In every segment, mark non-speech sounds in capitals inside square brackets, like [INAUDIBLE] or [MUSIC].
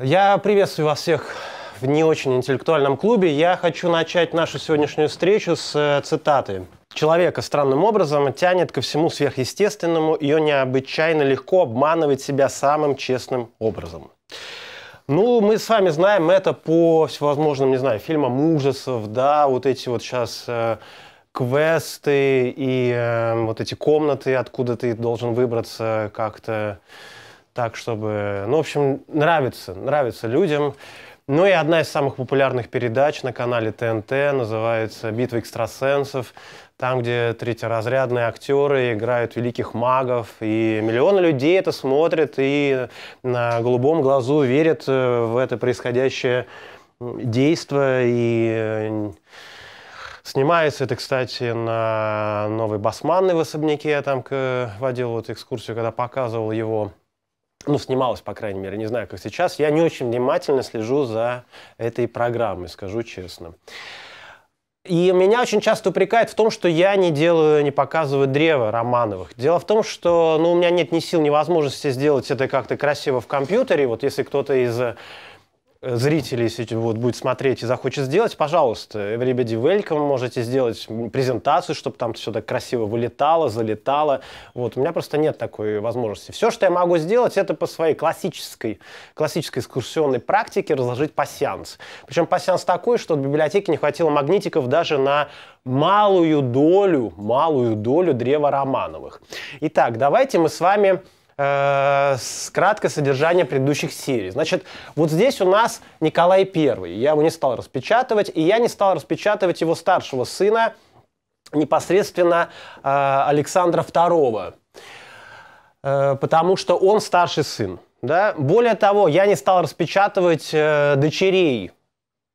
Я приветствую вас всех в не очень интеллектуальном клубе. Я хочу начать нашу сегодняшнюю встречу с э, цитаты. Человека странным образом тянет ко всему сверхъестественному, и он необычайно легко обманывает себя самым честным образом. Ну, мы с вами знаем это по всевозможным, не знаю, фильмам ужасов, да, вот эти вот сейчас э, квесты и э, вот эти комнаты, откуда ты должен выбраться как-то так, чтобы... Ну, в общем, нравится, нравится людям. Ну и одна из самых популярных передач на канале ТНТ называется «Битва экстрасенсов», там, где третьеразрядные актеры играют великих магов, и миллионы людей это смотрят и на голубом глазу верят э, в это происходящее действие И э, снимается это, кстати, на новой Басманной в особняке, я там к водил вот экскурсию, когда показывал его ну, снималась, по крайней мере, не знаю, как сейчас, я не очень внимательно слежу за этой программой, скажу честно. И меня очень часто упрекают в том, что я не делаю, не показываю древо Романовых. Дело в том, что ну, у меня нет ни сил, ни возможности сделать это как-то красиво в компьютере. Вот если кто-то из Э, зрителей, если вот, будет смотреть и захочет сделать, пожалуйста, Everybody Welcome, можете сделать презентацию, чтобы там все так красиво вылетало, залетало. Вот, у меня просто нет такой возможности. Все, что я могу сделать, это по своей классической, классической экскурсионной практике разложить пассианс. Причем пассианс такой, что в библиотеке не хватило магнитиков даже на малую долю, малую долю древа Романовых. Итак, давайте мы с вами э, краткое содержание предыдущих серий. Значит, вот здесь у нас Николай I. Я его не стал распечатывать, и я не стал распечатывать его старшего сына, непосредственно э, Александра II, э, потому что он старший сын. Да? Более того, я не стал распечатывать э, дочерей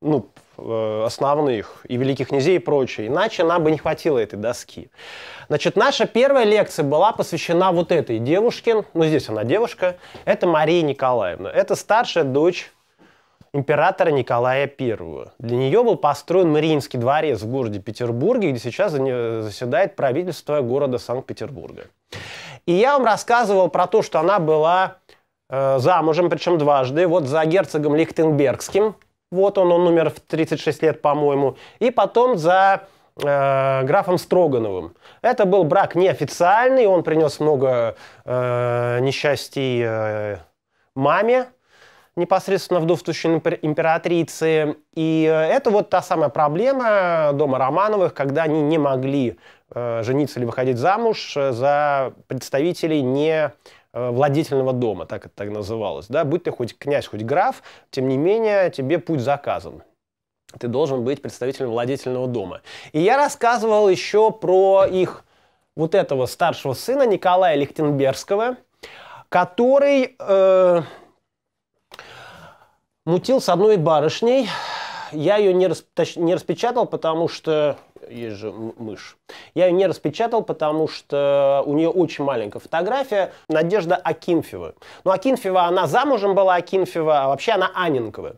ну, Э, основных и великих князей и прочее. Иначе нам бы не хватило этой доски. Значит, наша первая лекция была посвящена вот этой девушке. Ну, здесь она девушка. Это Мария Николаевна. Это старшая дочь императора Николая I. Для нее был построен Мариинский дворец в городе Петербурге, где сейчас заседает правительство города Санкт-Петербурга. И я вам рассказывал про то, что она была э, замужем, причем дважды, вот за герцогом Лихтенбергским, вот он, он умер в 36 лет, по-моему. И потом за э, графом Строгановым. Это был брак неофициальный, он принес много э, несчастий э, маме непосредственно вдовствующей императрицы. И э, это вот та самая проблема дома Романовых, когда они не могли э, жениться или выходить замуж за представителей не Э, владетельного дома, так это так называлось. Да? Будь ты хоть князь, хоть граф, тем не менее тебе путь заказан. Ты должен быть представителем владетельного дома. И я рассказывал еще про их вот этого старшего сына Николая Лихтенбергского, который э, мутил с одной барышней. Я ее не, расп... не распечатал, потому что есть же мышь. Я ее не распечатал, потому что у нее очень маленькая фотография. Надежда Акинфева. Ну, Акинфева, она замужем была Акинфева, а вообще она Аненкова.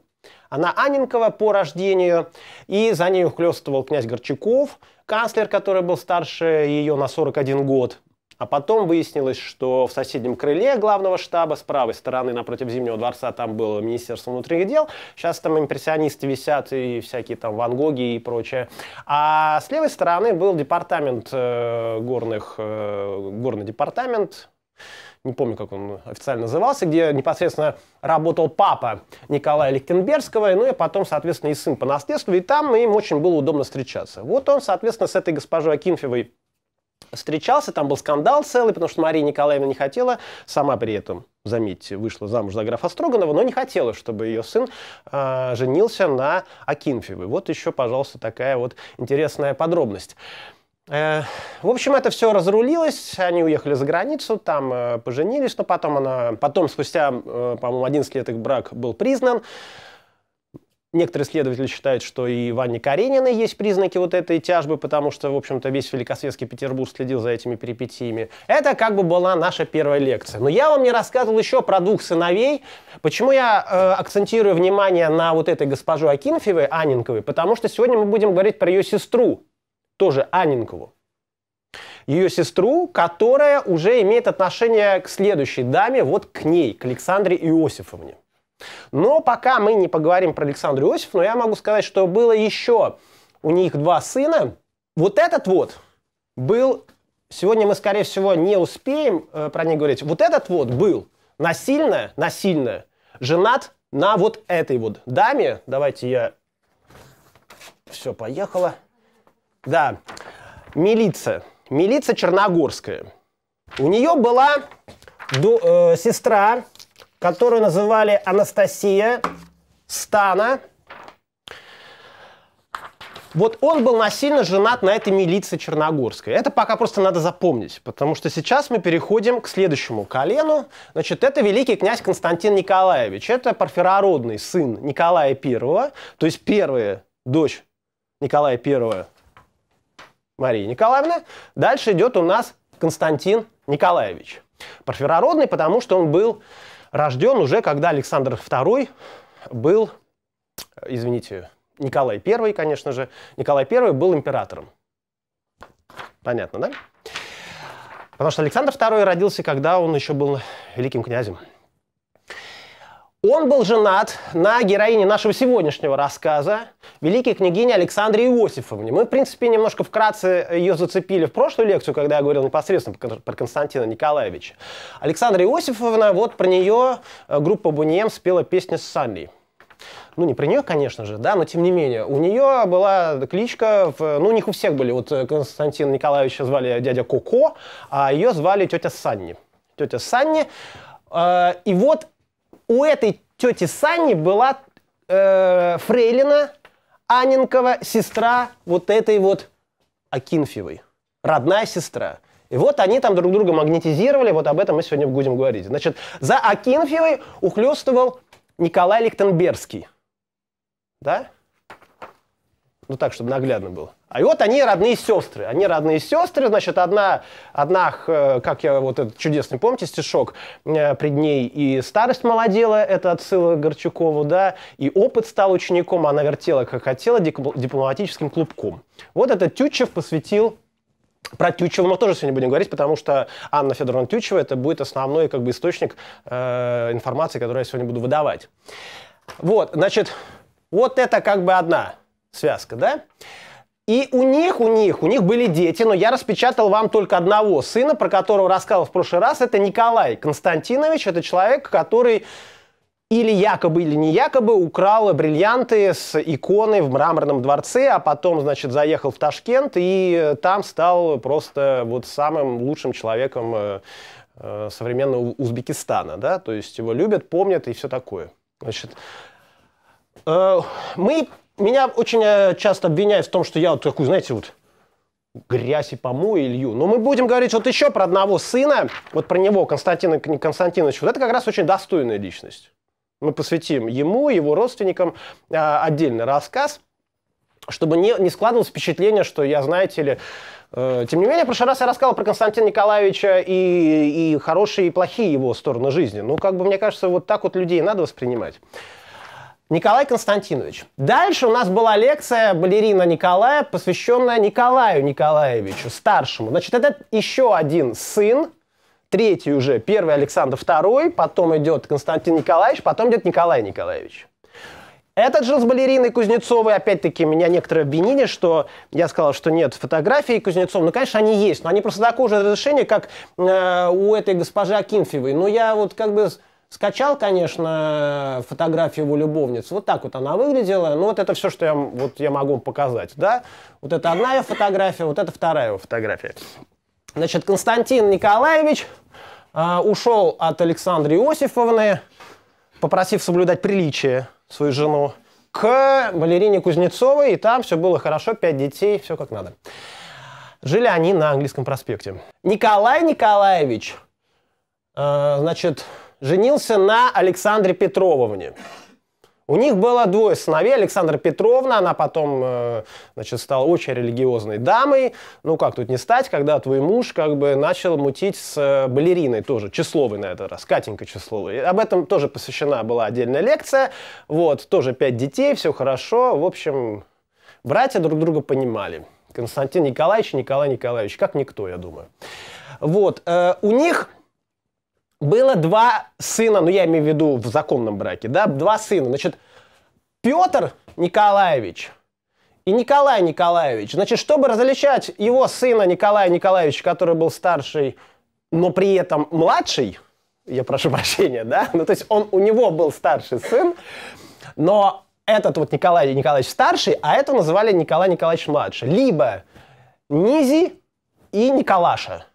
Она Аненкова по рождению, и за ней ухлёстывал князь Горчаков, канцлер, который был старше ее на 41 год. А потом выяснилось, что в соседнем крыле главного штаба с правой стороны напротив Зимнего дворца там было Министерство внутренних дел. Сейчас там импрессионисты висят и всякие там Ван Гоги и прочее. А с левой стороны был департамент э, горных, э, горный департамент, не помню, как он официально назывался, где непосредственно работал папа Николая Лихтенбергского, ну и потом, соответственно, и сын по наследству, и там им очень было удобно встречаться. Вот он, соответственно, с этой госпожой Акинфевой встречался, там был скандал целый, потому что Мария Николаевна не хотела, сама при этом, заметьте, вышла замуж за графа Строганова, но не хотела, чтобы ее сын э, женился на Акинфевой. Вот еще, пожалуйста, такая вот интересная подробность. Э, в общем, это все разрулилось, они уехали за границу, там э, поженились, но потом она, потом спустя, э, по-моему, 11 лет их брак был признан, Некоторые исследователи считают, что и в Анне Карениной есть признаки вот этой тяжбы, потому что, в общем-то, весь Великосветский Петербург следил за этими перипетиями. Это как бы была наша первая лекция. Но я вам не рассказывал еще про двух сыновей. Почему я э, акцентирую внимание на вот этой госпожу Акинфевой, Анинковой? Потому что сегодня мы будем говорить про ее сестру, тоже Анинкову. Ее сестру, которая уже имеет отношение к следующей даме, вот к ней, к Александре Иосифовне. Но пока мы не поговорим про Александру Иосифовну, я могу сказать, что было еще у них два сына. Вот этот вот был, сегодня мы, скорее всего, не успеем э, про них говорить, вот этот вот был насильно, насильно женат на вот этой вот даме. Давайте я... Все, поехала. Да, милиция. Милиция черногорская. У нее была до, э, сестра которую называли Анастасия Стана. Вот он был насильно женат на этой милиции черногорской. Это пока просто надо запомнить, потому что сейчас мы переходим к следующему колену. Значит, это великий князь Константин Николаевич. Это парфирородный сын Николая I, то есть первая дочь Николая I Мария Николаевна. Дальше идет у нас Константин Николаевич. Парфирородный, потому что он был Рожден уже, когда Александр II был, извините, Николай I, конечно же. Николай I был императором. Понятно, да? Потому что Александр II родился, когда он еще был великим князем. Он был женат на героине нашего сегодняшнего рассказа, великой княгине Александре Иосифовне. Мы, в принципе, немножко вкратце ее зацепили в прошлую лекцию, когда я говорил непосредственно про Константина Николаевича. Александра Иосифовна, вот про нее э, группа Бунием спела песню «Санни». Ну, не про нее, конечно же, да, но тем не менее. У нее была кличка, в, ну, у них у всех были. Вот э, Константина Николаевича звали дядя Коко, а ее звали тетя Санни. Тетя Санни. Э, и вот у этой тети Сани была э, Фрейлина Аненкова, сестра вот этой вот Акинфьевой, родная сестра. И вот они там друг друга магнетизировали, вот об этом мы сегодня будем говорить. Значит, за Акинфьевой ухлёстывал Николай Лихтенбергский. Да? Ну так, чтобы наглядно было. А вот они родные сестры. Они родные сестры, значит, одна, одна, э, как я вот этот чудесный, помните стишок, э, пред ней и старость молодела, это отсылка Горчакову, да, и опыт стал учеником, она вертела, как хотела, дипломатическим клубком. Вот этот Тютчев посвятил про Тютчева мы тоже сегодня будем говорить, потому что Анна Федоровна Тютчева это будет основной как бы, источник э, информации, которую я сегодня буду выдавать. Вот, значит, вот это как бы одна связка, да? И у них, у них, у них были дети, но я распечатал вам только одного сына, про которого рассказывал в прошлый раз. Это Николай Константинович. Это человек, который или якобы, или не якобы украл бриллианты с иконой в мраморном дворце, а потом, значит, заехал в Ташкент и э, там стал просто вот самым лучшим человеком э, э, современного Узбекистана, да, то есть его любят, помнят и все такое. Значит, мы меня очень э, часто обвиняют в том, что я вот такую, знаете, вот грязь и помою Илью. Но мы будем говорить вот еще про одного сына, вот про него, Константина Константиновича. Вот это как раз очень достойная личность. Мы посвятим ему, его родственникам э, отдельный рассказ, чтобы не, не складывалось впечатление, что я, знаете ли... Э, тем не менее, в прошлый раз я рассказал про Константина Николаевича и, и хорошие, и плохие его стороны жизни. Ну, как бы, мне кажется, вот так вот людей надо воспринимать. Николай Константинович. Дальше у нас была лекция балерина Николая, посвященная Николаю Николаевичу, старшему. Значит, это еще один сын, третий уже, первый Александр II, потом идет Константин Николаевич, потом идет Николай Николаевич. Этот же с балериной Кузнецовой, опять-таки, меня некоторые обвинили, что я сказал, что нет фотографий Кузнецова. Ну, конечно, они есть, но они просто такого же разрешения, как э, у этой госпожи Акинфевой. Но я вот как бы Скачал, конечно, фотографию его любовницы. Вот так вот она выглядела. Ну, вот это все, что я, вот я могу показать, да? Вот это одна его фотография, вот это вторая его фотография. Значит, Константин Николаевич э, а, ушел от Александры Иосифовны, попросив соблюдать приличие свою жену, к балерине Кузнецовой, и там все было хорошо, пять детей, все как надо. Жили они на Английском проспекте. Николай Николаевич, э, значит, женился на Александре Петровне. У них было двое сыновей. Александра Петровна, она потом э, значит, стала очень религиозной дамой. Ну, как тут не стать, когда твой муж как бы начал мутить с э, балериной тоже, Числовой на этот раз, Катенька Числовой. Об этом тоже посвящена была отдельная лекция. Вот, тоже пять детей, все хорошо. В общем, братья друг друга понимали. Константин Николаевич, Николай Николаевич, как никто, я думаю. Вот, э, у них было два сына, ну я имею в виду в законном браке, да, два сына. Значит, Петр Николаевич и Николай Николаевич. Значит, чтобы различать его сына Николая Николаевича, который был старший, но при этом младший, я прошу прощения, да, ну то есть он, у него был старший сын, но этот вот Николай Николаевич старший, а это называли Николай Николаевич младший. Либо Низи и Николаша.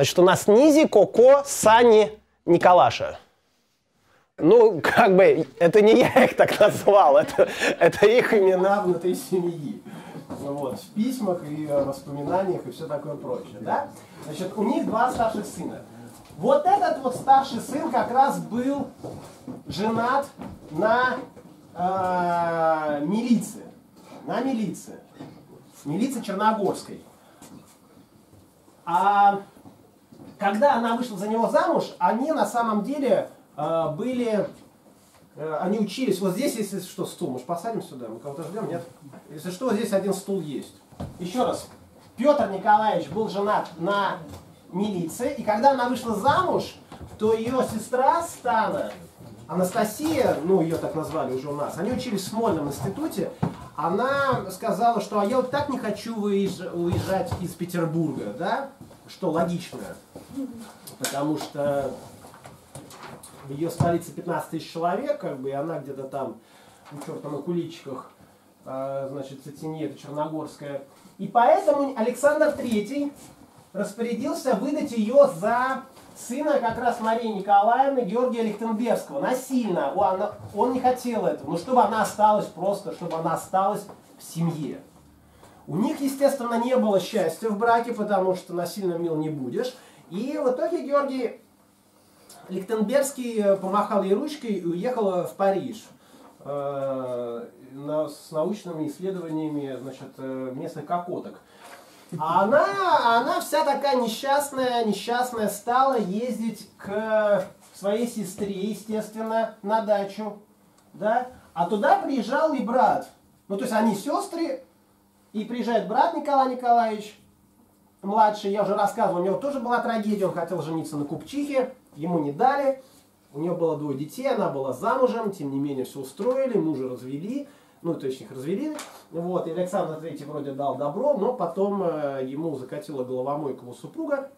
Значит, у нас Низи, Коко, Сани, Николаша. Ну, как бы, это не я их так назвал, это, это их имена внутри семьи. Ну, вот, в письмах и э, воспоминаниях и все такое прочее, да? Значит, у них два старших сына. Вот этот вот старший сын как раз был женат на э, милиции. На милиции. Милиции Черногорской. А когда она вышла за него замуж, они на самом деле э, были, э, они учились. Вот здесь, если что, стул, может посадим сюда? Мы кого-то ждем, нет? Если что, здесь один стул есть. Еще раз. Петр Николаевич был женат на милиции, и когда она вышла замуж, то ее сестра Стана, Анастасия, ну ее так назвали уже у нас, они учились в Смольном институте, она сказала, что а я вот так не хочу уезжать из Петербурга, да, что логично, потому что в ее столице 15 тысяч человек, как бы, и она где-то там, ну, черт, на куличиках, а, значит, Сатинье, это Черногорская. И поэтому Александр III распорядился выдать ее за сына как раз Марии Николаевны Георгия Лихтенбергского, насильно. Он, он не хотел этого, но ну, чтобы она осталась просто, чтобы она осталась в семье. У них, естественно, не было счастья в браке, потому что насильно мил не будешь. И в итоге Георгий Лихтенбергский э, помахал ей ручкой и уехал в Париж э, с научными исследованиями значит, э, местных кокоток. А она, она вся такая несчастная, несчастная стала ездить к своей сестре, естественно, на дачу. Да? А туда приезжал и брат. Ну, то есть они сестры, и приезжает брат Николай Николаевич, младший, я уже рассказывал, у него тоже была трагедия, он хотел жениться на купчихе, ему не дали. У нее было двое детей, она была замужем, тем не менее все устроили, мужа развели, ну, то есть их развели. Вот, и Александр III вроде дал добро, но потом э, ему закатила головомойка его супруга,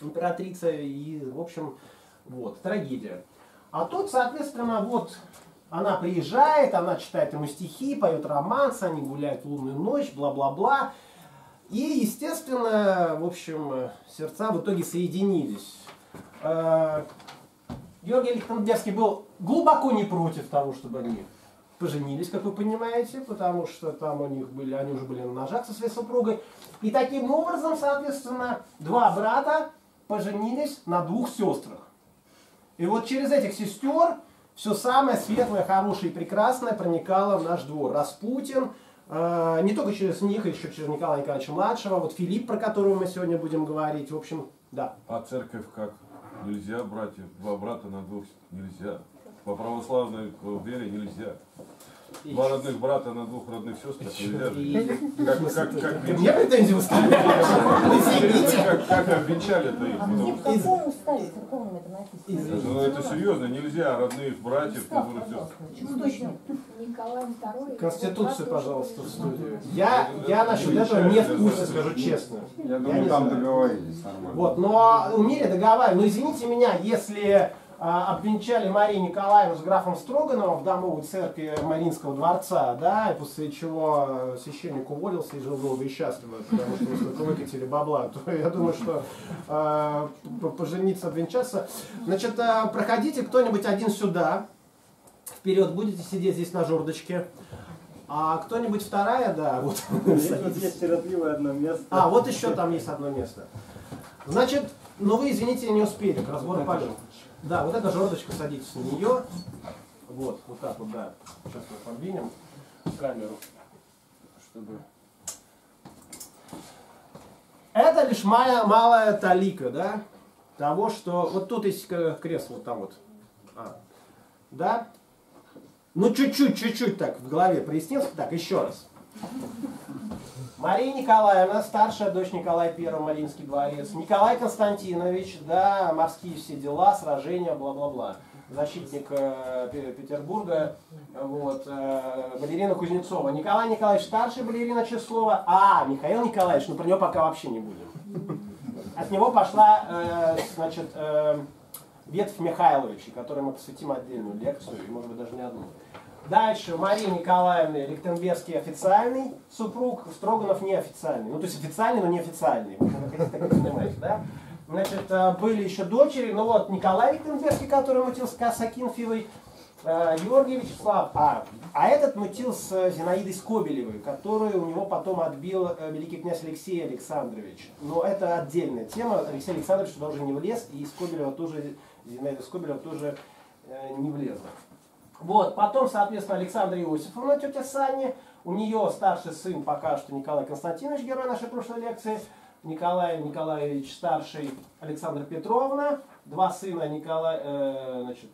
императрица, и, в общем, вот, трагедия. А тут, соответственно, вот она приезжает, она читает ему стихи, поет романсы, они гуляют в лунную ночь, бла-бла-бла. И, естественно, в общем, сердца в итоге соединились. Э, Георгий Лихтенбергский был глубоко не против того, чтобы они поженились, как вы понимаете, потому что там у них были, они уже были на ножах со своей супругой. И таким образом, соответственно, два брата поженились на двух сестрах. И вот через этих сестер все самое светлое, хорошее и прекрасное проникало в наш двор. Распутин, э, не только через них, еще через Николая Николаевича Младшего, вот Филипп, про которого мы сегодня будем говорить, в общем, да. А церковь как? Нельзя, братья, два брата на двух нельзя. По православной вере нельзя. Два родных брата на двух родных сестрах нельзя Как, как, как, [LAUGHS] я претензии выставляю. Ну, как обвенчали-то их? А мне ну, в каком уставе церковном это написано? Ну это серьезно, нельзя родных братьев, которые все. Николай II. Конституция, пожалуйста, в студию. Ну, я, я насчет этого не в курсе, скажу честно. Я думаю, там договорились Вот, но умели договаривать. Но извините меня, если а, обвенчали Марию Николаевну с графом Строгановым в домовой церкви Маринского дворца, да, и после чего э, священник уволился и жил долго и счастливо, потому что если выкатили бабла, [LAUGHS] то я думаю, что э, пожениться, обвенчаться. Значит, э, проходите кто-нибудь один сюда, вперед, будете сидеть здесь на жердочке, А кто-нибудь вторая, да, вот. [LAUGHS] Есть сиротливое одно место. А, вот еще там есть одно место. Значит, но ну вы, извините, не успели к разбору пожил. Да, вот эта жердочка садится на нее. Вот, вот так вот, да. Сейчас мы подвинем камеру, чтобы... Это лишь моя малая талика, да? Того, что... Вот тут есть кресло, вот там вот. А. Да? Ну, чуть-чуть, чуть-чуть так в голове прояснилось. Так, еще раз. Мария Николаевна, старшая дочь Николая I, Маринский дворец. Николай Константинович, да, морские все дела, сражения, бла-бла-бла. Защитник э, Петербурга, вот, э, балерина Кузнецова. Николай Николаевич, старший балерина Чеслова, А, Михаил Николаевич, ну про него пока вообще не будем. От него пошла, э, значит, э, ветвь Михайловича, которой мы посвятим отдельную лекцию, и, может быть, даже не одну. Дальше у Марии Николаевны Ректенбергский официальный супруг, Строганов неофициальный. Ну, то есть официальный, но неофициальный. Значит, э, были еще дочери, ну вот Николай Лихтенбергский, который мутился с Акинфьевой, э, Георгий Вячеслав, а, а этот мутил с Зинаидой Скобелевой, которую у него потом отбил э, великий князь Алексей Александрович. Но это отдельная тема, Алексей Александрович туда уже не влез, и Скобелева тоже, Зинаида Скобелева тоже не влезла. Вот, потом, соответственно, Александр Иосифовна, тетя Саня, у нее старший сын пока что Николай Константинович, герой нашей прошлой лекции, Николай Николаевич старший, Александр Петровна, два сына Николай, э, значит,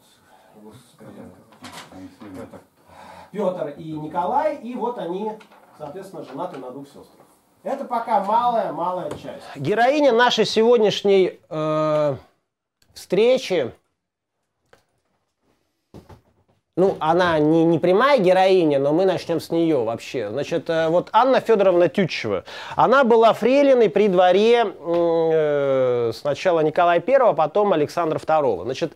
Петр. Петр и Николай, и вот они, соответственно, женаты на двух сестрах. Это пока малая-малая часть. Героиня нашей сегодняшней э, встречи ну, она не, не прямая героиня, но мы начнем с нее вообще. Значит, э, вот Анна Федоровна Тютчева. Она была фрейлиной при дворе э, сначала Николая I, потом Александра II. Значит,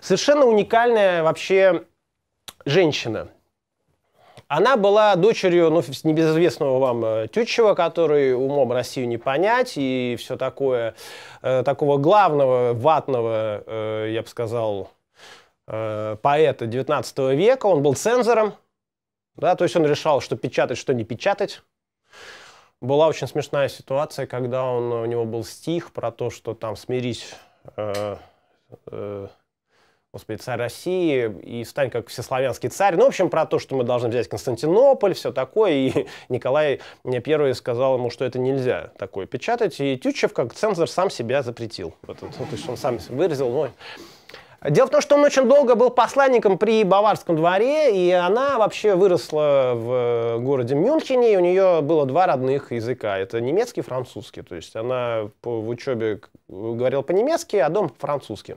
совершенно уникальная вообще женщина. Она была дочерью ну, небезызвестного вам э, Тютчева, который умом Россию не понять, и все такое, э, такого главного ватного, э, я бы сказал, э, поэта 19 века, он был цензором, да, то есть он решал, что печатать, что не печатать. Была очень смешная ситуация, когда он, у него был стих про то, что там смирись, э, э, господи, царь России и стань как всеславянский царь. Ну, в общем, про то, что мы должны взять Константинополь, все такое. И [LAUGHS] Николай мне первый сказал ему, что это нельзя такое печатать. И Тютчев, как цензор, сам себя запретил. Вот, то есть он сам выразил. Ну, Дело в том, что он очень долго был посланником при Баварском дворе, и она вообще выросла в э, городе Мюнхене, и у нее было два родных языка. Это немецкий и французский. То есть она в учебе говорила по-немецки, а дома по-французски.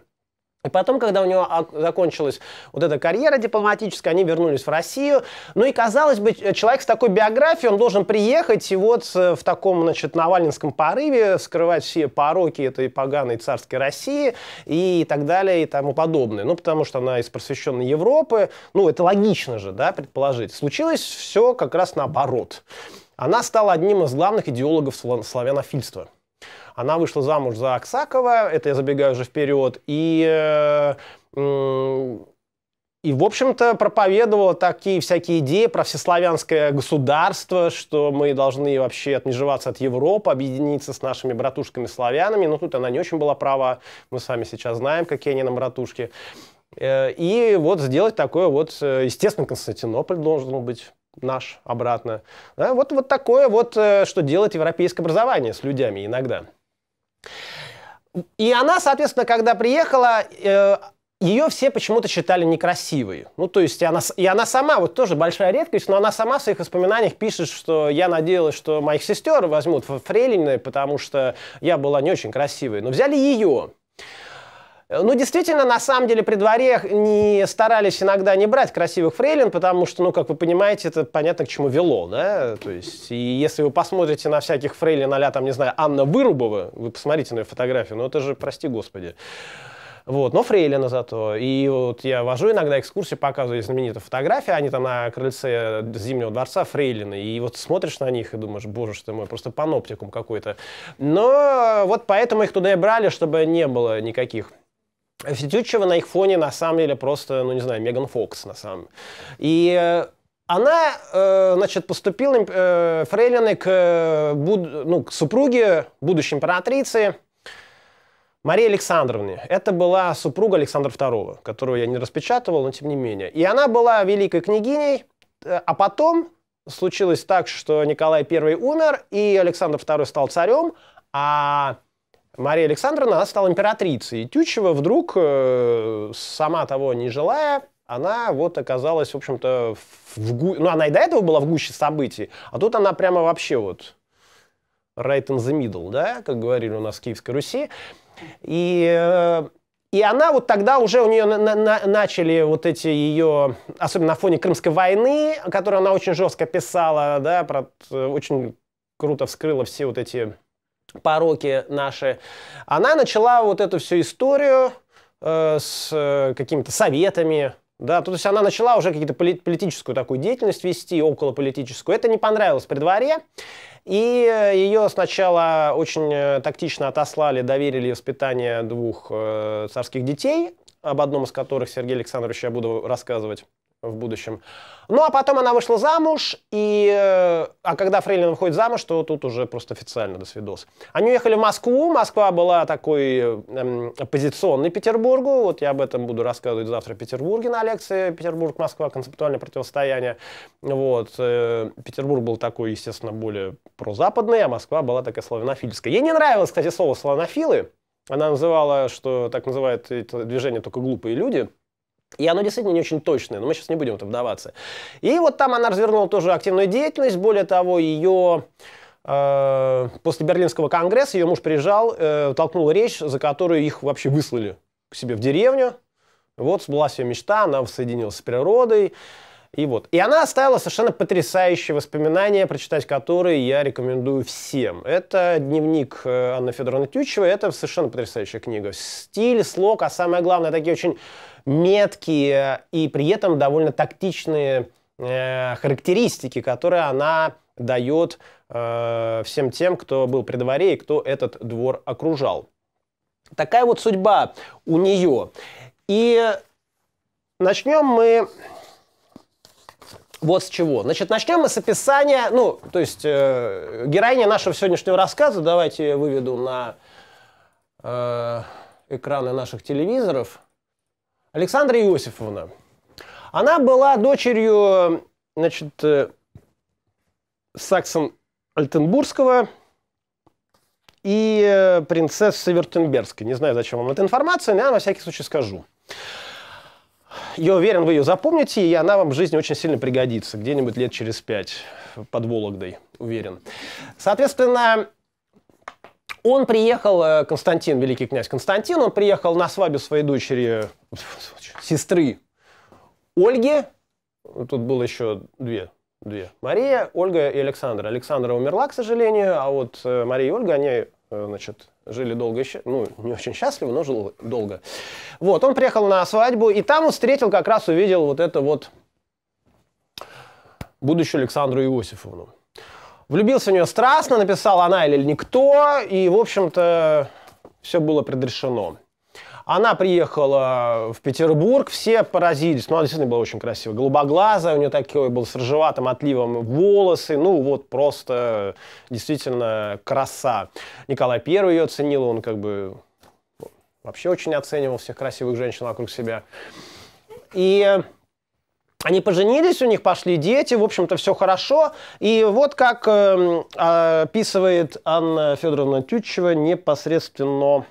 И потом, когда у него закончилась вот эта карьера дипломатическая, они вернулись в Россию. Ну и, казалось бы, человек с такой биографией, он должен приехать и вот э, в таком, значит, навальнинском порыве вскрывать все пороки этой поганой царской России и так далее и тому подобное. Ну, потому что она из просвещенной Европы. Ну, это логично же, да, предположить. Случилось все как раз наоборот. Она стала одним из главных идеологов славянофильства. Она вышла замуж за Аксакова, это я забегаю уже вперед, и э, и, в общем-то, проповедовала такие всякие идеи про всеславянское государство, что мы должны вообще отмежеваться от Европы, объединиться с нашими братушками-славянами. Но ну, тут она не очень была права. Мы сами сейчас знаем, какие они нам братушки. Э, и вот сделать такое вот... Э, естественно, Константинополь должен быть наш обратно. Да, вот, вот такое вот, что делает европейское образование с людьми иногда. И она, соответственно, когда приехала, э, ее все почему-то считали некрасивой. Ну, то есть, и она, и она сама, вот тоже большая редкость, но она сама в своих воспоминаниях пишет, что я надеялась, что моих сестер возьмут в Фрейлине, потому что я была не очень красивой. Но взяли ее. Э, ну, действительно, на самом деле, при дворе не старались иногда не брать красивых фрейлин, потому что, ну, как вы понимаете, это понятно, к чему вело, да? То есть, и если вы посмотрите на всяких фрейлин а там, не знаю, Анна Вырубова, вы посмотрите на ее фотографию, ну, это же, прости господи. Вот, но фрейлина зато. И вот я вожу иногда экскурсии, показываю знаменитые фотографии, они там на крыльце Зимнего дворца фрейлины. И вот смотришь на них и думаешь, боже что ты мой, просто паноптикум какой-то. Но вот поэтому их туда и брали, чтобы не было никаких Федючева на их фоне, на самом деле, просто, ну не знаю, Меган Фокс, на самом И э, она, э, значит, поступила э, фрейлины к, э, ну, к супруге будущей императрицы Марии Александровне. Это была супруга Александра II, которую я не распечатывал, но тем не менее. И она была великой княгиней, а потом случилось так, что Николай I умер, и Александр II стал царем, а Мария Александровна, она стала императрицей. И Тютчева вдруг, э, сама того не желая, она вот оказалась, в общем-то, в гу... ну она и до этого была в гуще событий, а тут она прямо вообще вот right in the middle, да, как говорили у нас в Киевской Руси. И, э, и она вот тогда уже у нее на, на, начали вот эти ее, особенно на фоне Крымской войны, которую она очень жестко писала, да, про, э, очень круто вскрыла все вот эти пороки наши, она начала вот эту всю историю э, с э, какими-то советами, да, то есть она начала уже какие-то политическую такую деятельность вести, околополитическую. Это не понравилось при дворе. И э, ее сначала очень э, тактично отослали, доверили воспитание двух э, царских детей, об одном из которых Сергей Александрович я буду рассказывать в будущем. Ну, а потом она вышла замуж, и... Э, а когда Фрейлин выходит замуж, то тут уже просто официально до свидос. Они уехали в Москву. Москва была такой эм, оппозиционной Петербургу. Вот я об этом буду рассказывать завтра в Петербурге на лекции «Петербург-Москва. Концептуальное противостояние». Вот. Э, Петербург был такой, естественно, более прозападный, а Москва была такая славянофильская. Ей не нравилось, кстати, слово «славянофилы». Она называла, что так называют это движение только глупые люди – и оно действительно не очень точное, но мы сейчас не будем это вдаваться. И вот там она развернула тоже активную деятельность. Более того, ее э, после Берлинского конгресса ее муж приезжал, э, толкнул речь, за которую их вообще выслали к себе в деревню. Вот сбылась ее мечта, она воссоединилась с природой. И вот. И она оставила совершенно потрясающие воспоминания, прочитать которые я рекомендую всем. Это дневник э, Анны Федоровны Тютчевой, это совершенно потрясающая книга. Стиль, слог, а самое главное, такие очень меткие и при этом довольно тактичные э, характеристики, которые она дает э, всем тем, кто был при дворе и кто этот двор окружал. Такая вот судьба у нее. И начнем мы вот с чего. Значит, начнем мы с описания, ну, то есть э, героиня нашего сегодняшнего рассказа, давайте я выведу на э, экраны наших телевизоров – Александра Иосифовна. Она была дочерью, значит, э, Саксон Альтенбургского и э, принцессы Вертенбергской. Не знаю, зачем вам эта информация, но я на всякий случай скажу. Я уверен, вы ее запомните, и она вам в жизни очень сильно пригодится. Где-нибудь лет через пять под Вологдой, уверен. Соответственно, он приехал, э, Константин, великий князь Константин, он приехал на свадьбу своей дочери, э, сестры Ольги. Тут было еще две, две. Мария, Ольга и Александра. Александра умерла, к сожалению, а вот э, Мария и Ольга, они, значит, жили долго, еще ну, не очень счастливо, но жил долго. Вот, он приехал на свадьбу, и там он встретил, как раз увидел вот это вот будущую Александру Иосифовну. Влюбился в нее страстно, написал она или никто, и, в общем-то, все было предрешено. Она приехала в Петербург, все поразились. Ну, она действительно была очень красивая. Голубоглазая, у нее такой был с ржеватым отливом волосы. Ну, вот просто действительно краса. Николай I ее оценил, он как бы ну, вообще очень оценивал всех красивых женщин вокруг себя. И они поженились, у них пошли дети, в общем-то, все хорошо. И вот как э, описывает Анна Федоровна Тютчева непосредственно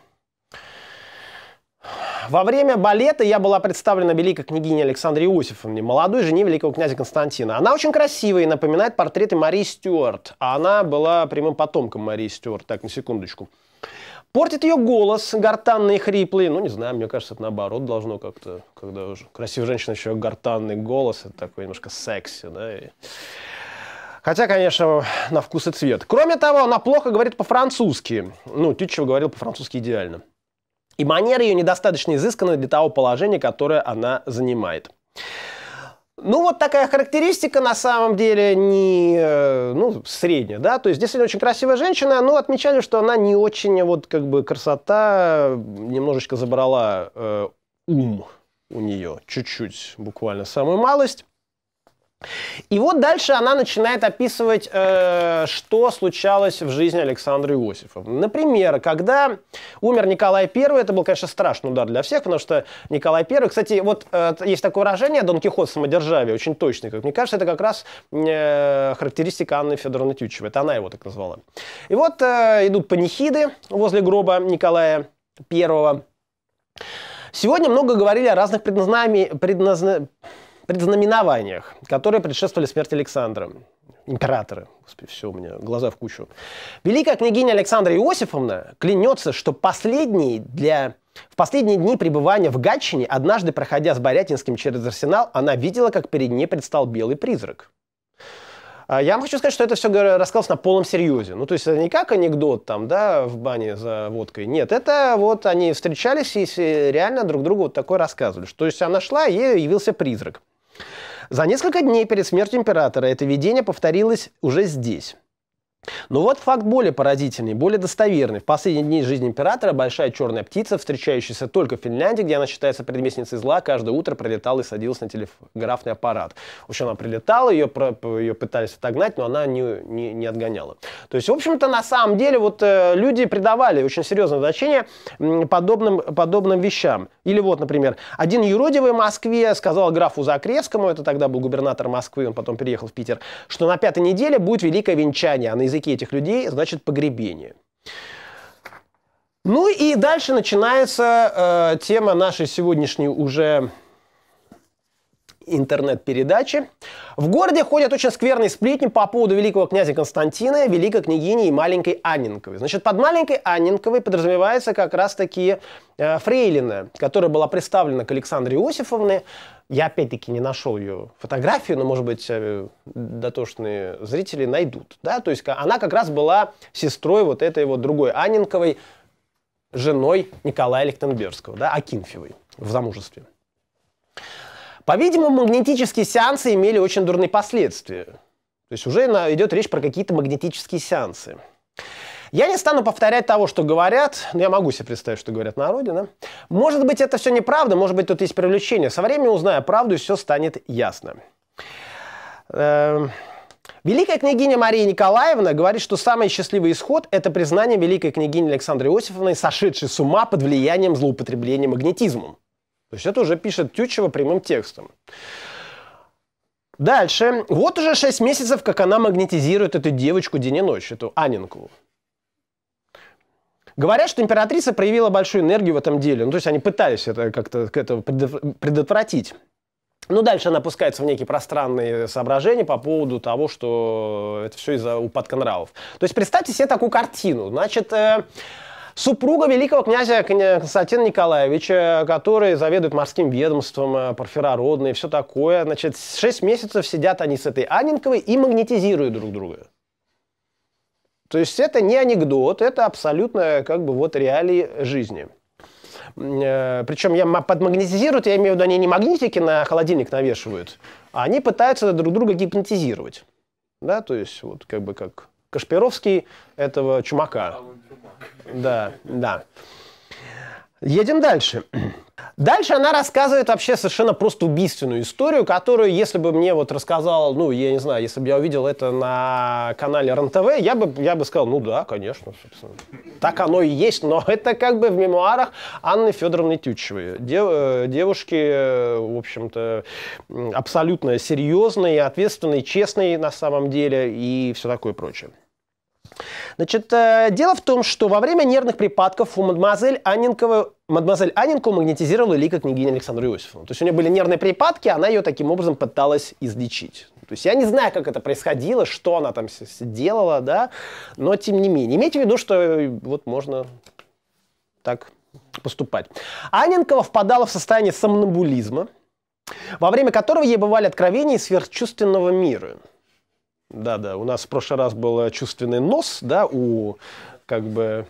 во время балета я была представлена великой княгиней Александре Иосифовне, молодой жене великого князя Константина. Она очень красивая и напоминает портреты Марии Стюарт. А она была прямым потомком Марии Стюарт, так, на секундочку. Портит ее голос, гортанный и хриплый. Ну, не знаю, мне кажется, это наоборот должно как-то, когда уже красивая женщина, еще гортанный голос, это такой немножко секси, да, и... Хотя, конечно, на вкус и цвет. Кроме того, она плохо говорит по-французски. Ну, Тютчева говорил по-французски идеально. И манеры ее недостаточно изысканы для того положения, которое она занимает. Ну, вот такая характеристика на самом деле не э, ну, средняя, да. То есть действительно очень красивая женщина, но отмечали, что она не очень, вот как бы красота немножечко забрала э, ум у нее, чуть-чуть, буквально самую малость. И вот дальше она начинает описывать, э, что случалось в жизни Александра Иосифа. Например, когда умер Николай I, это был, конечно, страшный удар для всех, потому что Николай I, кстати, вот э, есть такое выражение «Дон Кихот самодержавия", очень точный, как мне кажется, это как раз э, характеристика Анны Федоровны Тютчевой, это она его так назвала. И вот э, идут панихиды возле гроба Николая I. Сегодня много говорили о разных предназнаме, предназна предзнаменованиях, которые предшествовали смерти Александра. Императора. Господи, все, у меня глаза в кучу. Великая княгиня Александра Иосифовна клянется, что последний для в последние дни пребывания в Гатчине, однажды проходя с Борятинским через арсенал, она видела, как перед ней предстал белый призрак. А, я вам хочу сказать, что это все рассказалось на полном серьезе. Ну, то есть, это не как анекдот там, да, в бане за водкой. Нет, это вот они встречались и реально друг другу вот такое рассказывали. то есть, она шла, и ей явился призрак. За несколько дней перед смертью императора это видение повторилось уже здесь. Но ну вот факт более поразительный, более достоверный. В последние дни жизни императора большая черная птица, встречающаяся только в Финляндии, где она считается предместницей зла, каждое утро прилетала и садилась на телеграфный аппарат. В общем, она прилетала, ее, ее пытались отогнать, но она не, не, не отгоняла. То есть, в общем-то, на самом деле, вот э, люди придавали очень серьезное значение подобным, подобным вещам. Или вот, например, один юродивый в Москве сказал графу Закревскому, это тогда был губернатор Москвы, он потом переехал в Питер, что на пятой неделе будет великое венчание, а на языке этих людей значит погребение. Ну и дальше начинается э, тема нашей сегодняшней уже интернет-передачи. В городе ходят очень скверные сплетни по поводу великого князя Константина, великой княгини и маленькой Анненковой. Значит, под маленькой Анненковой подразумевается как раз-таки э, фрейлина, которая была представлена к Александре Иосифовне. Я опять-таки не нашел ее фотографию, но, может быть, э, дотошные зрители найдут. Да? То есть она как раз была сестрой вот этой вот другой Анненковой, женой Николая Лихтенбергского, да, Акинфевой в замужестве. По-видимому, магнетические сеансы имели очень дурные последствия. То есть уже идет речь про какие-то магнетические сеансы. Я не стану повторять того, что говорят, но я могу себе представить, что говорят народе, да? Может быть, это все неправда, может быть, тут есть привлечение. Со временем узнаю правду, и все станет ясно. Эм, великая княгиня Мария Николаевна говорит, что самый счастливый исход – это признание великой княгини Александры Иосифовны, сошедшей с ума под влиянием злоупотребления магнетизмом. То есть это уже пишет Тютчева прямым текстом. Дальше. Вот уже 6 месяцев, как она магнетизирует эту девочку день и ночь, эту Анинку. Говорят, что императрица проявила большую энергию в этом деле. Ну, то есть они пытались это как-то к этому предотвратить. Ну, дальше она опускается в некие пространные соображения по поводу того, что это все из-за упадка нравов. То есть представьте себе такую картину. Значит, э, супруга великого князя Константина Николаевича, э, который заведует морским ведомством, э, парфирородный, все такое. Значит, 6 месяцев сидят они с этой Анинковой и магнетизируют друг друга. То есть это не анекдот, это абсолютно э, как бы вот реалии жизни. Причем я подмагнетизируют, я имею в виду, они не магнитики на холодильник навешивают, а они пытаются друг друга гипнотизировать. Да, то есть вот как бы как Кашпировский этого чумака. А да, да. Едем дальше. Дальше она рассказывает вообще совершенно просто убийственную историю, которую, если бы мне вот рассказал, ну, я не знаю, если бы я увидел это на канале РНТВ, я бы, я бы сказал, ну да, конечно, собственно. Так оно и есть, но [LAUGHS] это как бы в мемуарах Анны Федоровны Тютчевой. Дев, э, девушки, э, в общем-то, абсолютно серьезные, ответственные, честные на самом деле и все такое прочее. Значит, э, дело в том, что во время нервных припадков у мадемуазель Анненкова мадемуазель Анинку магнетизировала лика княгиня Александра Иосифовна. То есть у нее были нервные припадки, она ее таким образом пыталась излечить. То есть я не знаю, как это происходило, что она там делала, да, но тем не менее. Имейте в виду, что э, вот можно так поступать. Анинкова впадала в состояние сомнамбулизма, во время которого ей бывали откровения из сверхчувственного мира – да, да. У нас в прошлый раз был э, чувственный нос, да, у как бы